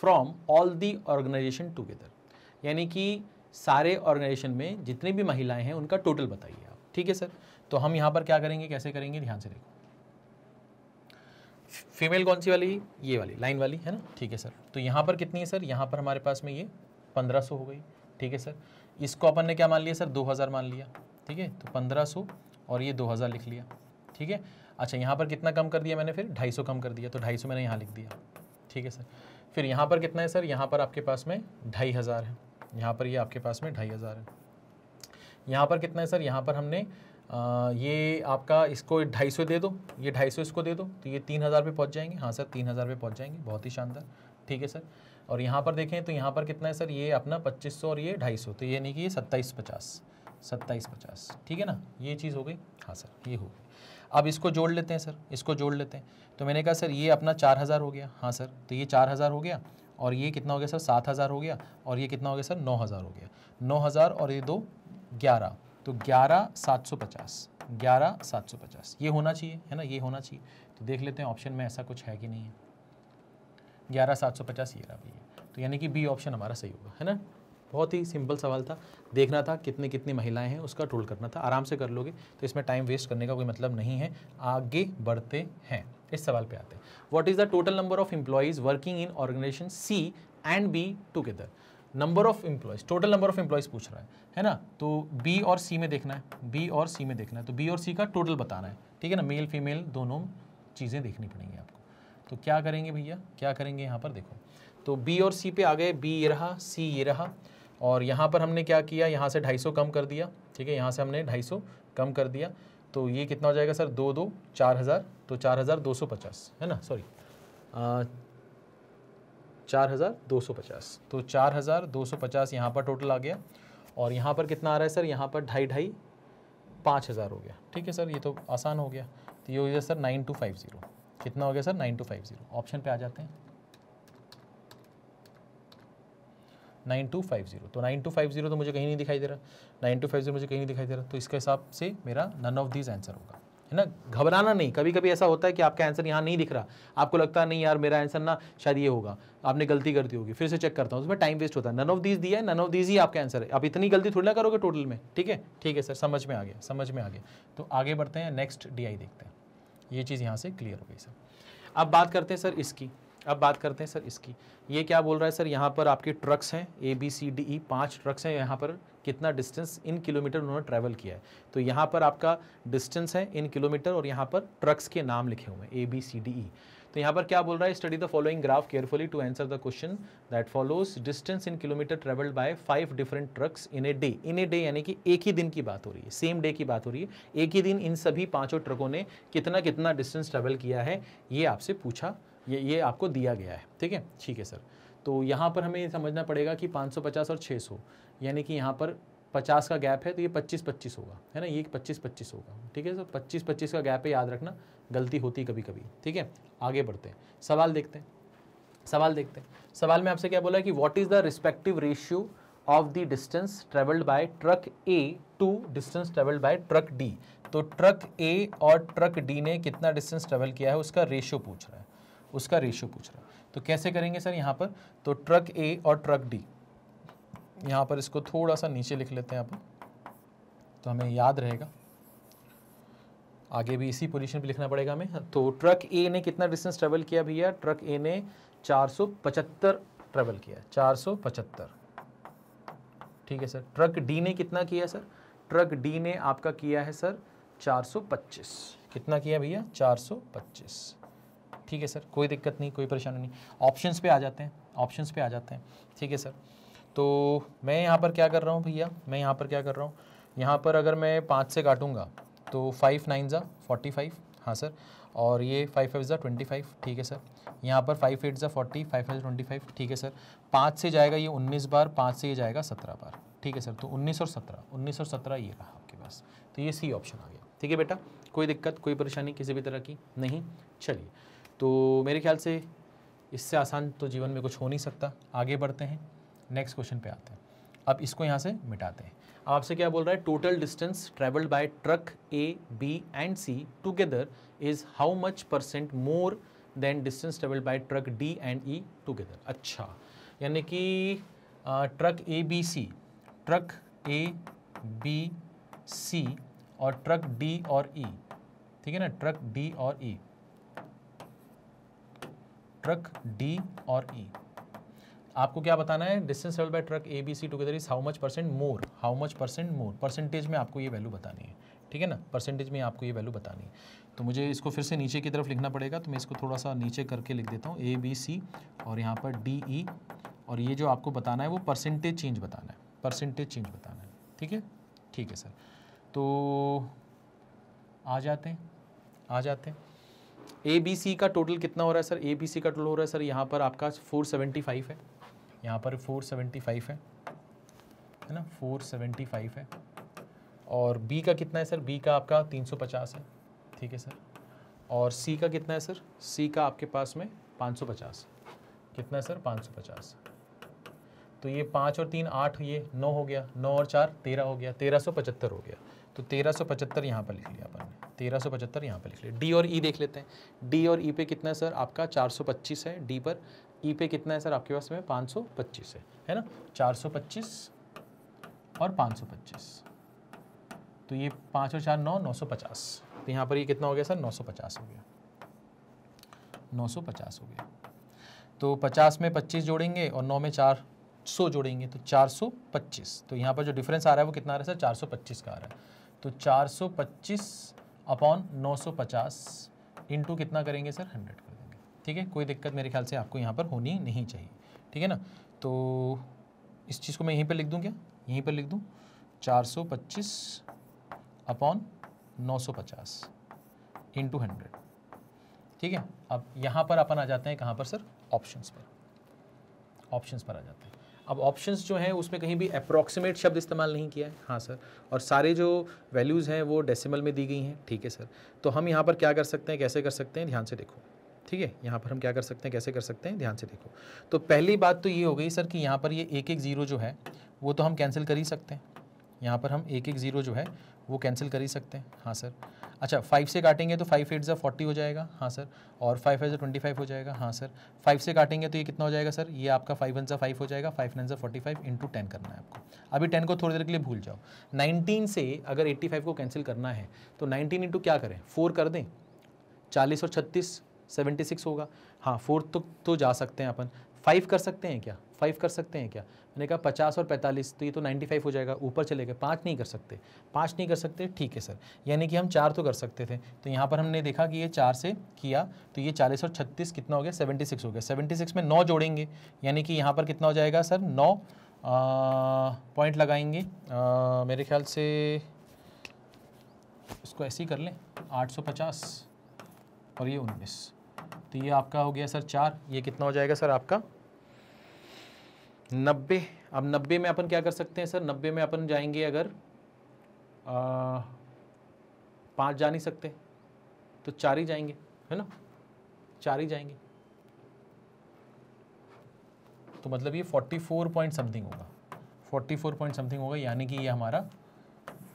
from all the organization together यानी कि सारे ऑर्गेनाइजेशन में जितनी भी महिलाएं हैं उनका टोटल बताइए आप ठीक है सर तो हम यहाँ पर क्या करेंगे कैसे करेंगे ध्यान से देखो फीमेल कौन सी वाली ये वाली लाइन वाली है ना ठीक है सर तो यहाँ पर कितनी है सर यहाँ पर हमारे पास में ये 1500 हो गई ठीक है सर इसको अपन ने क्या मान लिया सर 2000 मान लिया ठीक है तो 1500 और ये 2000 लिख लिया ठीक है अच्छा यहाँ पर कितना कम कर दिया मैंने फिर 250 कम कर दिया तो 250 मैंने यहाँ लिख दिया ठीक है सर फिर यहाँ पर कितना है सर यहाँ पर आपके पास में ढाई हज़ार है यहाँ पर ये आपके पास में ढाई हज़ार है यहाँ पर कितना है सर यहाँ पर हमने आ, ये आपका इसको ढाई सौ दे दो ये ढाई सौ इसको दे दो तो ये तीन हज़ार पर पहुँच जाएंगे हाँ सर तीन हज़ार पे पहुँच जाएंगे बहुत ही शानदार ठीक है सर और यहाँ पर देखें तो यहाँ पर कितना है सर ये अपना पच्चीस सौ और ये ढाई सौ तो ये नहीं कि ये सत्ताईस पचास सत्ताईस पचास ठीक है ना ये चीज़ हो गई हाँ सर ये हो गई अब इसको जोड़ लेते हैं सर इसको जोड़ लेते हैं तो मैंने कहा सर ये अपना चार हज़ार हो गया हाँ सर तो ये चार हज़ार हो गया और ये कितना हो गया सर सात हज़ार हो गया और ये कितना हो गया सर नौ हज़ार हो गया नौ हज़ार और ये दो ग्यारह तो ग्यारह सात सौ पचास ग्यारह सात सौ पचास ये होना चाहिए है ना ये होना चाहिए तो देख लेते हैं ऑप्शन में ऐसा कुछ है कि नहीं है ग्यारह सात सौ पचास ये रहा भैया तो यानी कि बी ऑप्शन हमारा सही होगा है ना बहुत ही सिंपल सवाल था देखना था कितनी कितनी महिलाएं हैं उसका टोल करना था आराम से कर लोगे तो इसमें टाइम वेस्ट करने का कोई मतलब नहीं है आगे बढ़ते हैं इस सवाल पे आते हैं what is the total number of employees working in organization C and B together number of employees total number of employees पूछ रहा है है ना तो बी और सी में देखना है बी और सी में देखना है तो बी और सी का टोटल बताना है ठीक है ना मेल फीमेल दोनों चीज़ें देखनी पड़ेंगी आपको तो क्या करेंगे भैया क्या करेंगे यहाँ पर देखो तो बी और सी पे आ गए बी ये रहा सी ये रहा और यहाँ पर हमने क्या किया यहाँ से 250 कम कर दिया ठीक है यहाँ से हमने 250 कम कर दिया तो ये कितना हो जाएगा सर दो दो चार हज़ार तो चार हज़ार दो सौ पचास है ना सॉरी चार हज़ार दो सौ पचास तो चार हज़ार दो सौ पचास यहाँ पर टोटल आ गया और यहाँ पर कितना आ रहा है सर यहाँ पर ढाई ढाई पाँच हज़ार हो गया ठीक है सर ये तो आसान हो गया तो ये हो गया sir nine two five zero कितना हो गया sir nine two five zero option पर आ जाते हैं नाइन टू फाइव जीरो तो नाइन टू फाइव जीरो तो मुझे कहीं नहीं दिखाई दे रहा नाइन टू फाइव जीरो मुझे कहीं नहीं दिखाई दे रहा तो इसके हिसाब से मेरा नन ऑफ दीज आंसर होगा है ना घबराना नहीं कभी कभी ऐसा होता है कि आपका आंसर यहाँ नहीं दिख रहा आपको लगता नहीं यार मेरा आंसर ना शायद ये होगा आपने गलती करती होगी फिर से चेक करता हूँ उसमें टाइम वेस्ट होता है नन ऑफ दीज दिया है नन ऑफ दीज ही आपका आंसर है आप इतनी गलती थोड़ी ना करोगे टोटल में ठीक है ठीक है सर समझ में आ गया समझ में आ गया तो आगे बढ़ते हैं नेक्स्ट डी देखते हैं ये चीज़ यहाँ से क्लियर हो गई सर अब बात करते हैं सर इसकी अब बात करते हैं सर इसकी ये क्या बोल रहा है सर यहाँ पर आपके ट्रक्स हैं ए बी सी डी ई पाँच ट्रक्स हैं यहाँ पर कितना डिस्टेंस इन किलोमीटर उन्होंने ट्रैवल किया है तो यहाँ पर आपका डिस्टेंस है इन किलोमीटर और यहाँ पर ट्रक्स के नाम लिखे हुए हैं ए बी सी डी ई तो यहाँ पर क्या बोल रहा है study the following graph carefully to answer the question that follows distance in kilometer travelled by five different trucks in a day in a day यानी कि एक ही दिन की बात हो रही है सेम डे की बात हो रही है एक ही दिन इन सभी पांचों ट्रकों ने कितना कितना डिस्टेंस ट्रेवल किया है ये आपसे पूछा ये ये आपको दिया गया है ठीक है ठीक है सर तो यहाँ पर हमें समझना पड़ेगा कि 550 और 600 यानी कि यहाँ पर 50 का गैप है तो ये 25 25 होगा है ना ये 25 25 होगा ठीक है सर 25 25 का गैप है याद रखना गलती होती कभी कभी ठीक है आगे बढ़ते हैं सवाल देखते हैं सवाल देखते हैं सवाल में आपसे क्या बोला है कि what is the respective ratio of the distance travelled by truck A to distance travelled by truck D तो ट्रक ए और ट्रक डी ने कितना डिस्टेंस ट्रेवल किया है उसका रेशियो पूछ रहा है उसका रेशियो पूछ रहा है तो कैसे करेंगे सर यहाँ पर तो ट्रक ए और ट्रक डी यहाँ पर इसको थोड़ा सा नीचे लिख लेते हैं आप तो हमें याद रहेगा आगे भी इसी पोजीशन पे लिखना पड़ेगा हमें तो ट्रक ए ने कितना डिस्टेंस ट्रेवल किया भैया ट्रक ए ने 475 ट्रेवल किया 475 ठीक है सर ट्रक डी ने कितना किया सर ट्रक डी ने आपका किया है सर 425 कितना किया भैया 425 ठीक है सर कोई दिक्कत नहीं कोई परेशानी नहीं ऑप्शंस पे आ जाते हैं ऑप्शंस पे आ जाते हैं ठीक है सर तो मैं यहाँ पर क्या कर रहा हूँ भैया मैं यहाँ पर क्या कर रहा हूँ यहाँ पर अगर मैं पाँच से काटूँगा तो फाइव नाइन ज़ा फोर्टी फाइव हाँ सर और ये फाइव फाइव ज़ा ट्वेंटी फाइव ठीक है सर यहाँ पर फाइव एट ज़ा forty five five twenty five ठीक है सर पाँच से जाएगा ये उन्नीस बार पाँच से ये जाएगा सत्रह बार ठीक है सर तो उन्नीस और सत्रह उन्नीस और सत्रह ये रहा आपके पास तो ये सी ऑप्शन आ गया ठीक है बेटा कोई दिक्कत कोई परेशानी किसी भी तरह की नहीं चलिए तो मेरे ख्याल से इससे आसान तो जीवन में कुछ हो नहीं सकता आगे बढ़ते हैं नेक्स्ट क्वेश्चन पे आते हैं अब इसको यहाँ से मिटाते हैं अब आपसे क्या बोल रहा है total distance travelled by truck A B and C together is how much percent more than distance travelled by truck D and E together अच्छा यानी कि truck A B C truck A B C और ट्रक डी और ई e, ठीक है ना ट्रक डी और ई e. ट्रक डी और ई e. आपको क्या बताना है distance travel by truck A B C together is how much percent more how much percent more percentage में आपको ये वैल्यू बतानी है ठीक है ना परसेंटेज में आपको ये वैल्यू बतानी है तो मुझे इसको फिर से नीचे की तरफ लिखना पड़ेगा तो मैं इसको थोड़ा सा नीचे करके लिख देता हूँ ए बी सी और यहाँ पर डी ई e और ये जो आपको बताना है वो परसेंटेज चेंज बताना है परसेंटेज चेंज बताना है ठीक है ठीक है सर तो आ जाते हैं आ जाते हैं ए बी सी का टोटल कितना हो रहा है सर ए बी सी का टोटल हो रहा है सर यहाँ पर आपका 475 है यहाँ पर 475 है है ना 475 है और बी का कितना है सर बी का आपका 350 है ठीक है सर और सी का कितना है सर सी का आपके पास में 550 कितना है सर 550 तो ये पाँच और तीन आठ ये नौ हो गया नौ और चार तेरह हो गया तेरह सौ पचहत्तर हो गया तो तेरह सौ पचहत्तर यहाँ पर लिख लिया अपन ने तेरह सौ पचहत्तर यहाँ पर लिख लिया डी और ई e देख लेते हैं डी और ई e पे कितना है सर आपका चार सौ पच्चीस है डी पर ई e पे कितना है सर आपके पास में पाँच सौ पच्चीस है है ना चार सौ पच्चीस और पाँच सौ पच्चीस तो ये पाँच और चार नौ नौ सौ पचास तो यहाँ पर ये कितना हो गया सर नौ सौ पचास हो गया नौ सौ पचास हो गया तो पचास में पच्चीस जोड़ेंगे और नौ में चार सौ जोड़ेंगे तो चार सौ पच्चीस तो यहाँ पर जो डिफरेंस आ रहा है वो कितना आ रहा है सर चार सौ पच्चीस का आ रहा है तो चार सौ पच्चीस अपॉन 950 इनटू कितना करेंगे सर 100 कर देंगे ठीक है कोई दिक्कत मेरे ख्याल से आपको यहाँ पर होनी नहीं चाहिए ठीक है ना तो इस चीज़ को मैं यहीं पर लिख दूँ क्या यहीं पर लिख दूँ 425 अपॉन 950 इनटू हंड्रेड ठीक है अब यहाँ पर अपन आ जाते हैं कहाँ पर सर ऑप्शंस पर ऑप्शंस पर आ जाते हैं अब ऑप्शंस जो हैं उसमें कहीं भी अप्रॉक्सीमेट शब्द इस्तेमाल नहीं किया है हाँ सर और सारे जो वैल्यूज़ हैं वो डेसिमल में दी गई हैं ठीक है सर तो हम यहाँ पर क्या कर सकते हैं कैसे कर सकते हैं ध्यान से देखो ठीक है यहाँ पर हम क्या कर सकते हैं कैसे कर सकते हैं ध्यान से देखो तो पहली बात तो ये हो गई सर कि यहाँ पर ये एक एक ज़ीरो जो है वो तो हम कैंसिल कर ही सकते हैं यहाँ पर हम एक एक ज़ीरो जो है वो कैंसिल कर ही सकते हैं हाँ सर अच्छा फाइव से काटेंगे तो फाइव एट ज़ा फोर्टी हो जाएगा हाँ सर और फाइव फाइव ज़ा ट्वेंटी फाइव हो जाएगा हाँ सर फाइव से काटेंगे तो ये कितना हो जाएगा सर ये आपका फाइव वन ज़ा फाइव हो जाएगा फाइव नाइन ज़ा फोर्टी फाइव इंटू टेन करना है आपको अभी टेन को थोड़ी देर के लिए भूल जाओ नाइनटीन से अगर एट्टी फाइव को कैंसिल करना है तो नाइनटीन इंटू क्या करें फोर कर दें चालीस और छत्तीस सेवेंटी सिक्स होगा हाँ फोर तो, तो जा सकते हैं अपन फाइव कर सकते हैं क्या फाइव कर सकते हैं क्या मैंने कहा पचास और पैंतालीस तो ये तो नाइन्टी फाइव हो जाएगा ऊपर चले गए पाँच नहीं कर सकते पाँच नहीं कर सकते ठीक है सर यानी कि हम चार तो कर सकते थे तो यहाँ पर हमने देखा कि ये चार से किया तो ये चालीस और छत्तीस कितना हो गया सेवेंटी सिक्स हो गया सेवेंटी सिक्स में नौ जोड़ेंगे यानी कि यहाँ पर कितना हो जाएगा सर नौ पॉइंट लगाएंगे आ, मेरे ख्याल से इसको ऐसे ही कर लें आठ सौ पचास और ये उन्नीस तो ये आपका हो गया सर चार ये कितना हो जाएगा सर आपका नब्बे अब नब्बे में अपन क्या कर सकते हैं सर नब्बे में अपन जाएंगे अगर पाँच जा नहीं सकते तो चार ही जाएंगे है ना चार ही जाएंगे तो मतलब ये फोर्टी फोर पॉइंट समथिंग होगा फोर्टी फोर पॉइंट समथिंग होगा यानी कि ये हमारा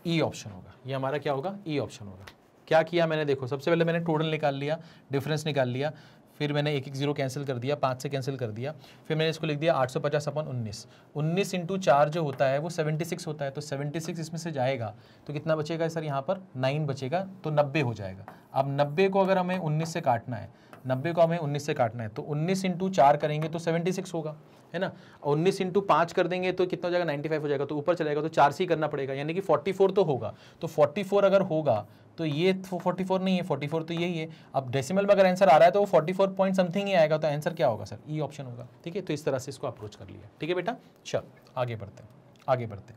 ई e ऑप्शन होगा ये हमारा क्या होगा ई e ऑप्शन होगा क्या किया मैंने देखो सबसे पहले मैंने टोटल निकाल लिया डिफरेंस निकाल लिया फिर मैंने एक एक जीरो कैंसिल कर दिया पाँच से कैंसिल कर दिया फिर मैंने इसको लिख दिया आठ सौ पचास अपन उन्नीस उन्नीस इंटू चार जो होता है वो सेवेंटी सिक्स होता है तो सेवेंटी सिक्स इसमें से जाएगा तो कितना बचेगा सर यहाँ पर नाइन बचेगा तो नब्बे हो जाएगा अब नब्बे को अगर हमें उन्नीस से काटना है नब्बे को हमें उन्नीस से काटना है तो उन्नीस इंटू चार करेंगे तो सेवेंटी सिक्स होगा है ना और उन्नीस इंटू पाँच कर देंगे तो कितना हो जाएगा नाइन्टी फाइव हो जाएगा तो ऊपर चलेगा तो चार से ही करना पड़ेगा यानी कि फोर्टी फोर तो होगा तो फोर्टी फोर अगर होगा तो ये फोर्टी फोर नहीं है फोर्टी फोर तो यही है अब डेसिमल में अगर आंसर आ रहा है तो वो फोर्टी फोर पॉइंट समथिंग ही आएगा तो आंसर क्या होगा सर ई e ऑप्शन होगा ठीक है तो इस तरह से इसको अप्रोच कर लिया ठीक है बेटा चल आगे बढ़ते आगे बढ़ते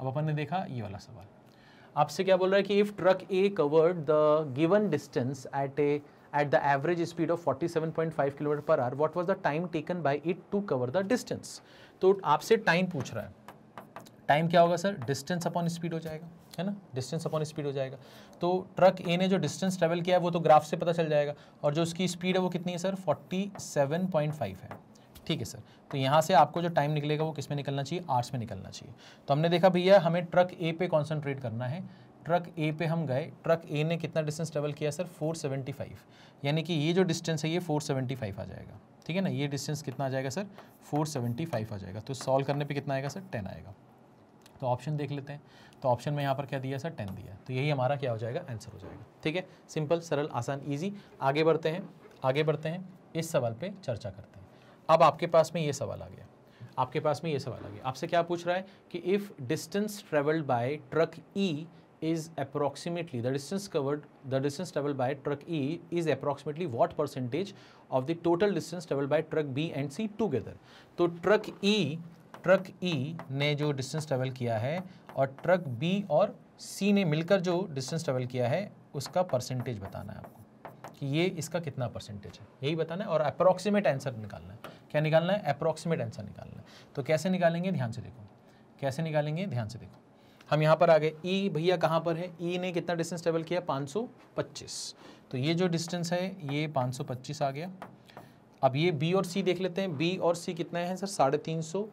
अब अपन ने देखा ये वाला सवाल आपसे क्या बोल रहा है कि if truck A covered the given distance at a at the average speed of 47.5 kilometer per hour what was the time taken by it to cover the distance तो आपसे टाइम पूछ रहा है टाइम क्या होगा सर डिस्टेंस अपॉन स्पीड हो जाएगा है ना डिस्टेंस अपॉन स्पीड हो जाएगा तो ट्रक ए ने जो डिस्टेंस ट्रेवल किया है वो तो ग्राफ से पता चल जाएगा और जो उसकी स्पीड है वो कितनी है सर 47.5 है ठीक है सर तो यहाँ से आपको जो टाइम निकलेगा वो किस में निकलना चाहिए आर्ट्स में निकलना चाहिए तो हमने देखा भैया हमें ट्रक ए पे कॉन्सेंट्रेट करना है ट्रक ए पे हम गए ट्रक ए ने कितना डिस्टेंस ट्रेवल किया सर 475 यानी कि ये जो डिस्टेंस है ये 475 आ जाएगा ठीक है ना ये डिस्टेंस कितना आ जाएगा सर 475 आ जाएगा तो सॉल्व करने पे कितना आएगा सर 10 आएगा तो ऑप्शन देख लेते हैं तो ऑप्शन में यहाँ पर क्या दिया सर 10 दिया तो यही हमारा क्या हो जाएगा आंसर हो जाएगा ठीक है सिंपल सरल आसान ईजी आगे बढ़ते हैं आगे बढ़ते हैं इस सवाल पर चर्चा करते हैं अब आपके पास में ये सवाल आ गया आपके पास में ये सवाल आ गया आपसे क्या पूछ रहा है कि if distance travelled by truck E is approximately the distance covered the distance traveled by truck E is approximately what percentage of the total distance traveled by truck B and C together तो truck E truck E ne jo distance travel kiya hai aur truck B aur C ne milkar jo distance travel kiya hai uska percentage batana hai aapko ki ye iska kitna percentage hai yahi batana hai aur approximate answer nikalna hai kya nikalna hai approximate answer nikalna hai to kaise nikalenge dhyan se dekho kaise nikalenge dhyan se dekho हम यहाँ पर आ गए ई e भैया कहाँ पर है ई e ने कितना डिस्टेंस ट्रेवल किया 525 तो ये जो डिस्टेंस है ये 525 आ गया अब ये बी और सी देख लेते हैं बी और सी कितने हैं सर साढ़े तीन सौ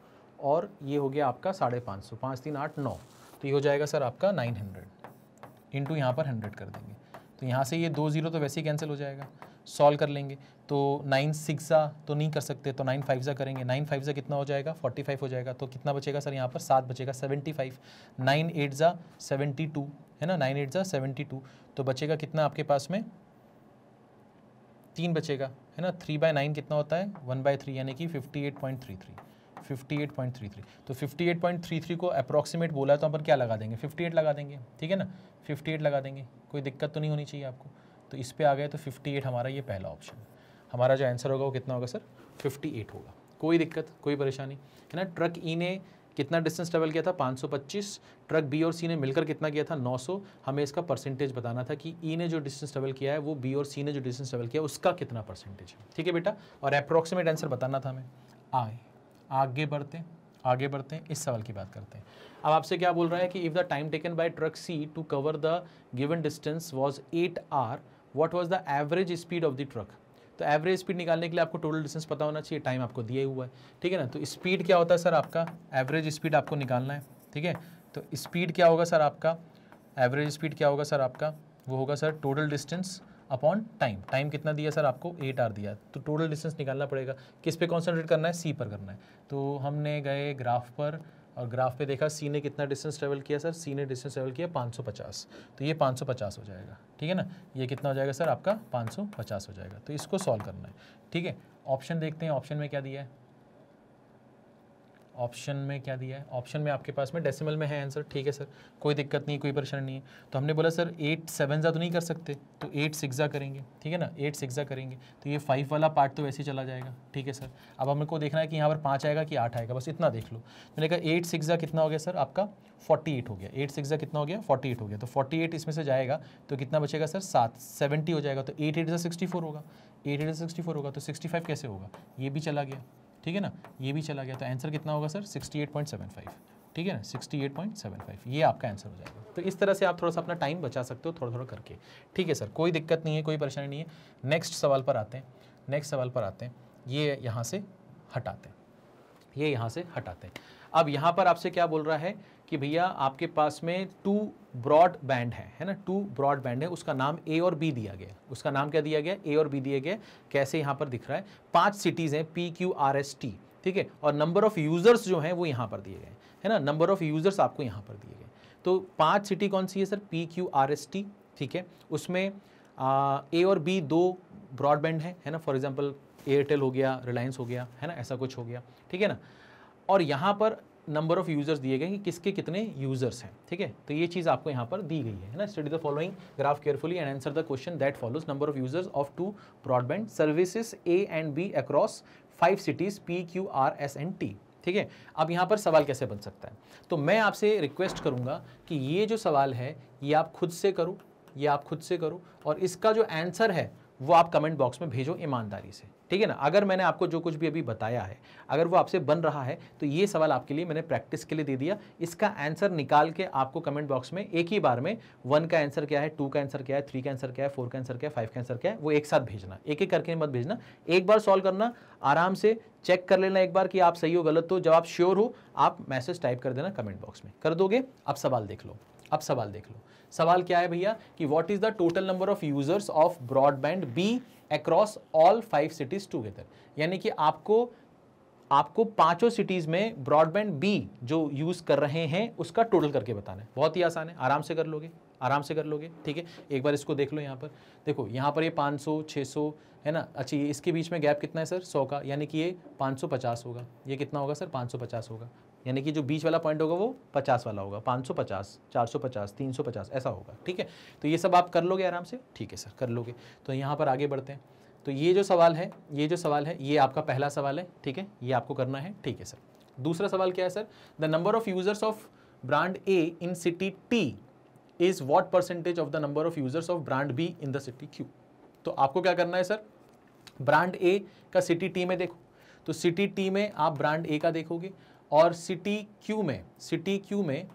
और ये हो गया आपका साढ़े पाँच सौ पाँच तीन आठ नौ तो ये हो जाएगा सर आपका नाइन हंड्रेड इंटू यहाँ पर हंड्रेड कर देंगे तो यहाँ से ये दो ज़ीरो तो वैसे ही कैंसिल हो जाएगा सॉल्व कर लेंगे तो नाइन सिक्स तो नहीं कर सकते तो नाइन फाइव करेंगे नाइन फाइव कितना हो जाएगा फोर्टी फाइव हो जाएगा तो कितना बचेगा सर यहाँ पर सात बचेगा सेवेंटी फाइव नाइन एट ज़ा सेवेंटी टू है ना नाइन एट ज़ा सेवेंटी टू तो बचेगा कितना आपके पास में तीन बचेगा है ना थ्री बाय नाइन कितना होता है वन बाय थ्री यानी कि fifty eight point three three 58.33 तो 58.33 को अप्रॉक्सीमेट बोला तो अपन क्या लगा देंगे 58 लगा देंगे ठीक है ना 58 लगा देंगे कोई दिक्कत तो नहीं होनी चाहिए आपको तो इस पर आ गए तो 58 हमारा ये पहला ऑप्शन हमारा जो आंसर होगा वो कितना होगा सर 58 होगा कोई दिक्कत कोई परेशानी है ना ट्रक ई e ने कितना डिस्टेंस ट्रेवल किया था 525 ट्रक बी और सी ने मिलकर कितना किया था 900 हमें इसका परसेंटेज बताना था कि ई e ने जो डिस्टेंस ट्रेवल किया है वो बी और सी ने जो डिस्टेंस ट्रेवल किया उसका कितना परसेंटेज है ठीक है बेटा और अप्रॉक्सीमेट आंसर बताना था हमें आए आगे बढ़ते आगे बढ़ते हैं इस सवाल की बात करते हैं अब आपसे क्या बोल रहा है कि if the time taken by truck C to cover the given distance was eight hour what was the average speed of the truck तो एवरेज स्पीड निकालने के लिए आपको टोटल डिस्टेंस पता होना चाहिए टाइम आपको दिया हुआ है ठीक है ना तो स्पीड क्या होता है सर आपका एवरेज स्पीड आपको निकालना है ठीक है तो स्पीड क्या होगा सर आपका एवरेज स्पीड क्या होगा सर आपका वो होगा sir total distance upon time time कितना दिया सर आपको एट आर दिया तो टोटल डिस्टेंस निकालना पड़ेगा किस पे कॉन्सेंट्रेट करना है सी पर करना है तो हमने गए ग्राफ पर और ग्राफ पे देखा सी ने कितना डिस्टेंस ट्रेवल किया सर सी ने डिस्टेंस ट्रेवल किया 550 तो ये 550 हो जाएगा ठीक है ना ये कितना हो जाएगा सर आपका 550 हो जाएगा तो इसको सॉल्व करना है ठीक है ऑप्शन देखते हैं ऑप्शन में क्या दिया है ऑप्शन में क्या दिया है ऑप्शन में आपके पास में डेसिमल में है आंसर ठीक है सर कोई दिक्कत नहीं कोई परेशानी नहीं है तो हमने बोला सर एट सेवन ज़ा तो नहीं कर सकते तो एट सिक्स ज़ा करेंगे ठीक है ना एट सिक्सा करेंगे तो ये फाइव वाला पार्ट तो वैसे ही चला जाएगा ठीक है सर अब हमको देखना है कि यहाँ पर पाँच आएगा कि आठ आएगा बस इतना देख लो मैंने कहा एट सिक्सा कितना हो गया सर आपका फोर्टी एट हो गया एट सिक्सा कितना हो गया फोर्टी एट हो गया तो फोर्टी एट इसमें से जाएगा तो कितना बचेगा सर सात सेवेंटी हो जाएगा तो एट एट सिक्सटी फोर होगा एट एट सिक्सटी फोर होगा तो सिक्सटी फाइव कैसे होगा ये भी चला गया ठीक है ना ये भी चला गया तो आंसर कितना होगा सर 68.75 ठीक है ना 68.75 ये आपका आंसर हो जाएगा तो इस तरह से आप थोड़ा सा अपना टाइम बचा सकते हो थोड़ा थोड़ा करके ठीक है सर कोई दिक्कत नहीं है कोई परेशानी नहीं है नेक्स्ट सवाल पर आते हैं नेक्स्ट सवाल पर आते हैं ये यहाँ से हटाते हैं ये यहाँ से हटाते हैं अब यहाँ पर आपसे क्या बोल रहा है कि भैया आपके पास में टू ब्रॉड बैंड है है ना टू ब्रॉड बैंड है उसका नाम ए और बी दिया गया उसका नाम क्या दिया गया ए और बी दिया गया कैसे यहाँ पर दिख रहा है पांच सिटीज़ हैं P Q R S T ठीक है और नंबर ऑफ़ यूज़र्स जो हैं वो यहाँ पर दिए गए है ना नंबर ऑफ़ यूज़र्स आपको यहाँ पर दिए गए तो पाँच सिटी कौन सी है sir P Q R S T ठीक है उसमें ए और बी दो ब्रॉडबैंड है है ना फॉर एग्जाम्पल एयरटेल हो गया रिलायंस हो गया है ना ऐसा कुछ हो गया ठीक है ना और यहाँ पर नंबर ऑफ़ यूज़र्स दिए गए कि किसके कितने यूज़र्स हैं ठीक है तो ये चीज़ आपको यहाँ पर दी गई है ना study the following graph carefully and answer the question that follows number of users of two broadband services A and B across five cities P Q R S and T ठीक है अब यहाँ पर सवाल कैसे बन सकता है तो मैं आपसे रिक्वेस्ट करूँगा कि ये जो सवाल है ये आप खुद से करो ये आप खुद से करो और इसका जो आंसर है वो आप कमेंट बॉक्स में भेजो ईमानदारी से ठीक है ना अगर मैंने आपको जो कुछ भी अभी बताया है अगर वो आपसे बन रहा है तो ये सवाल आपके लिए मैंने प्रैक्टिस के लिए दे दिया इसका आंसर निकाल के आपको कमेंट बॉक्स में एक ही बार में वन का आंसर क्या है टू का आंसर क्या है थ्री का आंसर क्या है फोर का आंसर क्या है फाइव का आंसर क्या है वो एक साथ भेजना एक एक करके मत भेजना एक बार सॉल्व करना आराम से चेक कर लेना एक बार कि आप सही हो गलत हो जब आप श्योर हो आप मैसेज टाइप कर देना कमेंट बॉक्स में कर दोगे अब सवाल देख लो अब सवाल देख लो सवाल क्या है भैया कि what is the total number of users of broadband B across all five cities together यानी कि आपको आपको पांचों सिटीज़ में ब्रॉडबैंड बी जो यूज़ कर रहे हैं उसका टोटल करके बताना है बहुत ही आसान है आराम से कर लोगे आराम से कर लोगे ठीक है एक बार इसको देख लो यहाँ पर देखो यहाँ पर ये पाँच सौ छः सौ है ना अच्छा, ये इसके बीच में गैप कितना है सर सौ का यानी कि ये पाँच सौ पचास होगा ये कितना होगा सर पाँच सौ पचास होगा यानी कि जो बीच वाला पॉइंट होगा वो पचास वाला होगा पाँच सौ पचास चार सौ पचास तीन सौ पचास ऐसा होगा ठीक है तो ये सब आप कर लोगे आराम से ठीक है सर कर लोगे तो यहाँ पर आगे बढ़ते हैं तो ये जो सवाल है ये जो सवाल है ये आपका पहला सवाल है ठीक है ये आपको करना है ठीक है सर दूसरा सवाल क्या है sir the number of users of brand A in city T is what percentage of the number of users of brand B in the city Q तो आपको क्या करना है सर ब्रांड ए का सिटी टी में देखो तो सिटी टी में आप ब्रांड ए का देखोगे और सिटी क्यू में सिटी क्यू में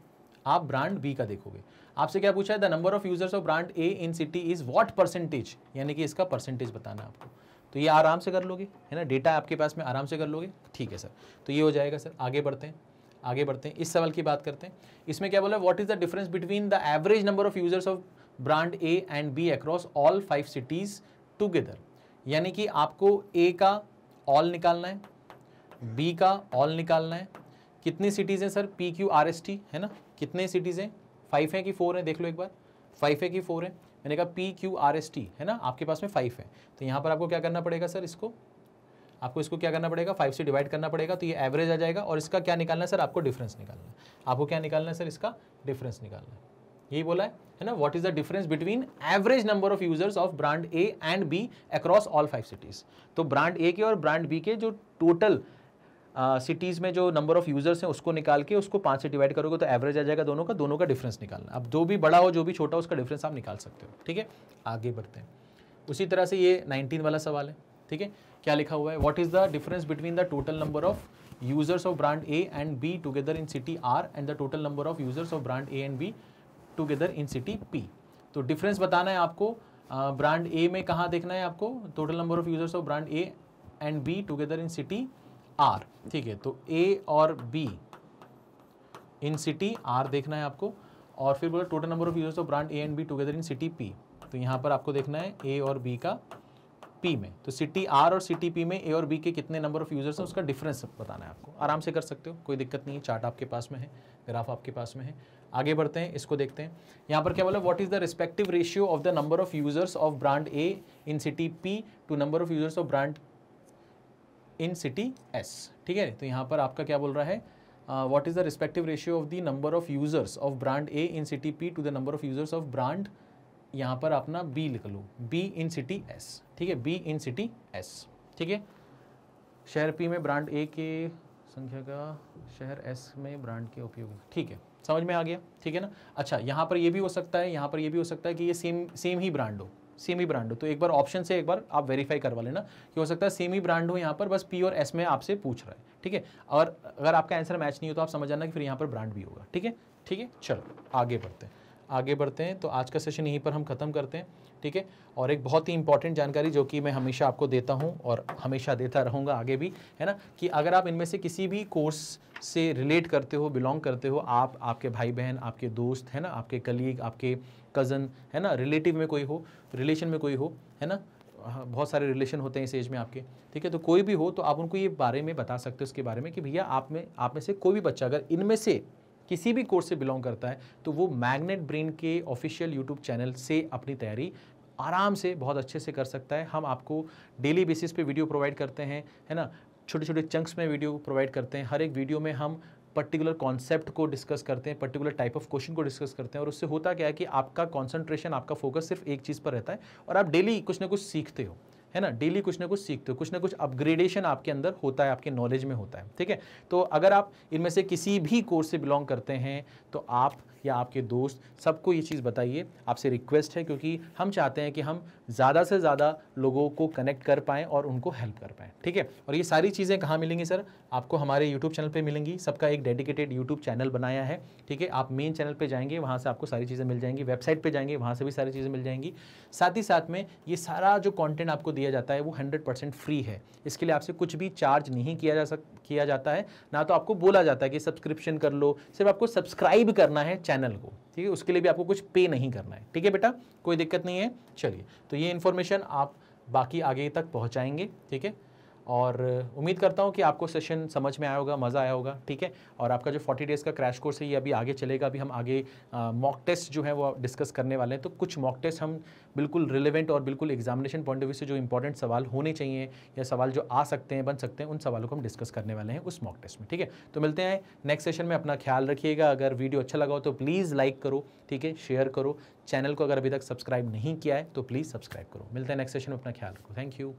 आप ब्रांड बी का देखोगे आपसे क्या पूछा है the number of users of brand A in city is what percentage यानी कि इसका परसेंटेज बताना आपको तो ये आराम से कर लोगे है ना डेटा आपके पास में आराम से कर लोगे ठीक है सर तो ये हो जाएगा सर आगे बढ़ते हैं आगे बढ़ते हैं इस सवाल की बात करते हैं इसमें क्या बोला what is the difference between the average number of users of brand A and B across all five cities together यानी कि आपको ए का ऑल निकालना है बी का ऑल निकालना है कितने सिटीज़ हैं sir P Q R S T है ना कितने सिटीज़ हैं फाइव हैं कि फोर हैं देख लो एक बार फाइव है कि फोर है मैंने कहा P Q R S T है ना आपके पास में फाइव है तो यहाँ पर आपको क्या करना पड़ेगा सर इसको आपको इसको क्या करना पड़ेगा फाइव से डिवाइड करना पड़ेगा तो ये एवरेज आ जाएगा और इसका क्या निकालना है सर आपको डिफरेंस निकालना है आपको क्या निकालना है सर इसका डिफरेंस निकालना है यही बोला है है ना what is the difference between average number of users of brand A and B across all five cities तो ब्रांड ए के और ब्रांड बी के जो टोटल सिटीज़ में जो नंबर ऑफ़ यूज़र्स हैं उसको निकाल के उसको पाँच से डिवाइड करोगे तो एवरेज आ जाएगा दोनों का दोनों का डिफरेंस निकालना अब जो भी बड़ा हो जो भी छोटा हो उसका डिफरेंस आप निकाल सकते हो ठीक है आगे बढ़ते हैं उसी तरह से ये नाइनटीन वाला सवाल है ठीक है क्या लिखा हुआ है what is the difference between the total number of users of brand A and B together in city R and the total number of users of brand A and B together in city P तो डिफरेंस बताना है आपको ब्रांड uh, ए में कहाँ देखना है आपको total number of users of brand A and B together in city R ठीक है तो ए और बी इन सिटी आर देखना है आपको और फिर बोला total number of users of brand A and B together in city P तो यहाँ पर आपको देखना है ए और बी का पी में तो सिटी आर और सिटी पी में ए और बी के कितने नंबर ऑफ यूजर्स हैं उसका डिफरेंस बताना है आपको आराम से कर सकते हो कोई दिक्कत नहीं है चार्ट आपके पास में है ग्राफ आपके पास में है आगे बढ़ते हैं इसको देखते हैं यहाँ पर क्या बोला what is the respective ratio of the number of users of brand A in city P to number of users of brand in city S ठीक है तो यहाँ पर आपका क्या बोल रहा है what is the respective ratio of the number of users of brand A in city P to the number of users of brand यहाँ पर अपना बी लिख लो बी इन सिटी एस ठीक है बी इन सिटी एस ठीक है शहर पी में ब्रांड ए के संख्या का शहर एस में ब्रांड के उपयोग ठीक है समझ में आ गया ठीक है ना अच्छा यहाँ पर ये भी हो सकता है यहाँ पर ये भी हो सकता है कि ये सेम सेम ही ब्रांड हो सेमी ब्रांड हो तो एक बार ऑप्शन से एक बार आप वेरीफाई करवा लेना कि हो सकता है सेमी ब्रांड हो यहाँ पर बस पी और एस में आपसे पूछ रहा है ठीक है और अगर आपका आंसर मैच नहीं हो तो आप समझ जाना कि फिर यहाँ पर ब्रांड भी होगा ठीक है ठीक है चलो आगे बढ़ते हैं आगे बढ़ते हैं तो आज का सेशन यहीं पर हम ख़त्म करते हैं ठीक है और एक बहुत ही इंपॉर्टेंट जानकारी जो कि मैं हमेशा आपको देता हूं और हमेशा देता रहूंगा आगे भी है ना कि अगर आप इनमें से किसी भी कोर्स से रिलेट करते हो बिलोंग करते हो आप आपके भाई बहन आपके दोस्त है ना आपके कलीग आपके कज़न है ना रिलेटिव में कोई हो रिलेशन में कोई हो है ना हाँ, बहुत सारे रिलेशन होते हैं इस एज में आपके ठीक है तो कोई भी हो तो आप उनको ये बारे में बता सकते हो उसके बारे में कि भैया आप में आप में से कोई भी बच्चा अगर इनमें से किसी भी कोर्स से बिलोंग करता है तो वो मैग्नेट ब्रेन के ऑफिशियल यूट्यूब चैनल से अपनी तैयारी आराम से बहुत अच्छे से कर सकता है हम आपको डेली बेसिस पे वीडियो प्रोवाइड करते हैं है ना छोटे छोटे चंक्स में वीडियो प्रोवाइड करते हैं हर एक वीडियो में हम पर्टिकुलर कॉन्सेप्ट को डिस्कस करते हैं पर्टिकुलर टाइप ऑफ क्वेश्चन को डिस्कस करते हैं और उससे होता क्या है कि आपका कॉन्सेंट्रेशन आपका फोकस सिर्फ एक चीज़ पर रहता है और आप डेली कुछ ना कुछ सीखते हो है ना डेली कुछ ना कुछ सीखते हो कुछ ना कुछ अपग्रेडेशन आपके अंदर होता है आपके नॉलेज में होता है ठीक है तो अगर आप इनमें से किसी भी कोर्स से बिलोंग करते हैं तो आप या आपके दोस्त सबको ये चीज़ बताइए आपसे रिक्वेस्ट है क्योंकि हम चाहते हैं कि हम ज़्यादा से ज़्यादा लोगों को कनेक्ट कर पाएँ और उनको हेल्प कर पाएँ ठीक है और ये सारी चीज़ें कहाँ मिलेंगी सर आपको हमारे यूट्यूब चैनल पर मिलेंगी सबका एक डेडिकेटेड यूट्यूब चैनल बनाया है ठीक है आप मेन चैनल पर जाएंगे वहाँ से आपको सारी चीज़ें मिल जाएंगी वेबसाइट पर जाएंगे वहाँ से भी सारी चीज़ें मिल जाएंगी साथ ही साथ में ये सारा जो कॉन्टेंट आपको दिया जाता है वो हंड्रेड परसेंट फ्री है इसके लिए आपसे कुछ भी चार्ज नहीं किया जा सक किया जाता है ना तो आपको बोला जाता है कि सब्सक्रिप्शन कर लो सिर्फ आपको सब्सक्राइब करना है चैनल को ठीक है उसके लिए भी आपको कुछ पे नहीं करना है ठीक है बेटा कोई दिक्कत नहीं है चलिए तो ये इन्फॉर्मेशन आप बाकी आगे तक पहुँचाएंगे ठीक है और उम्मीद करता हूँ कि आपको सेशन समझ में आया होगा मज़ा आया होगा ठीक है और आपका जो 40 डेज़ का क्रैश कोर्स है ये अभी आगे चलेगा अभी हम आगे मॉक टेस्ट जो है वो डिस्कस करने वाले हैं तो कुछ मॉक टेस्ट हम बिल्कुल रिलेवेंट और बिल्कुल एग्जामिनेशन पॉइंट ऑफ व्यू से जो इंपॉर्टेंट सवाल होने चाहिए या सवाल जो आ सकते हैं बन सकते हैं उन सवालों को हम डिस्कस करने वाले हैं उस मॉक टेस्ट में ठीक है तो मिलते हैं नेक्स्ट सेशन में अपना ख्याल रखिएगा अगर वीडियो अच्छा लगा हो तो प्लीज़ लाइक करो ठीक है शेयर करो चैनल को अगर अभी तक सब्सक्राइब नहीं किया है तो प्लीज़ सब्सक्राइब करो मिलते हैं नेक्स्ट सेशन में अपना ख्याल रखो थैंक यू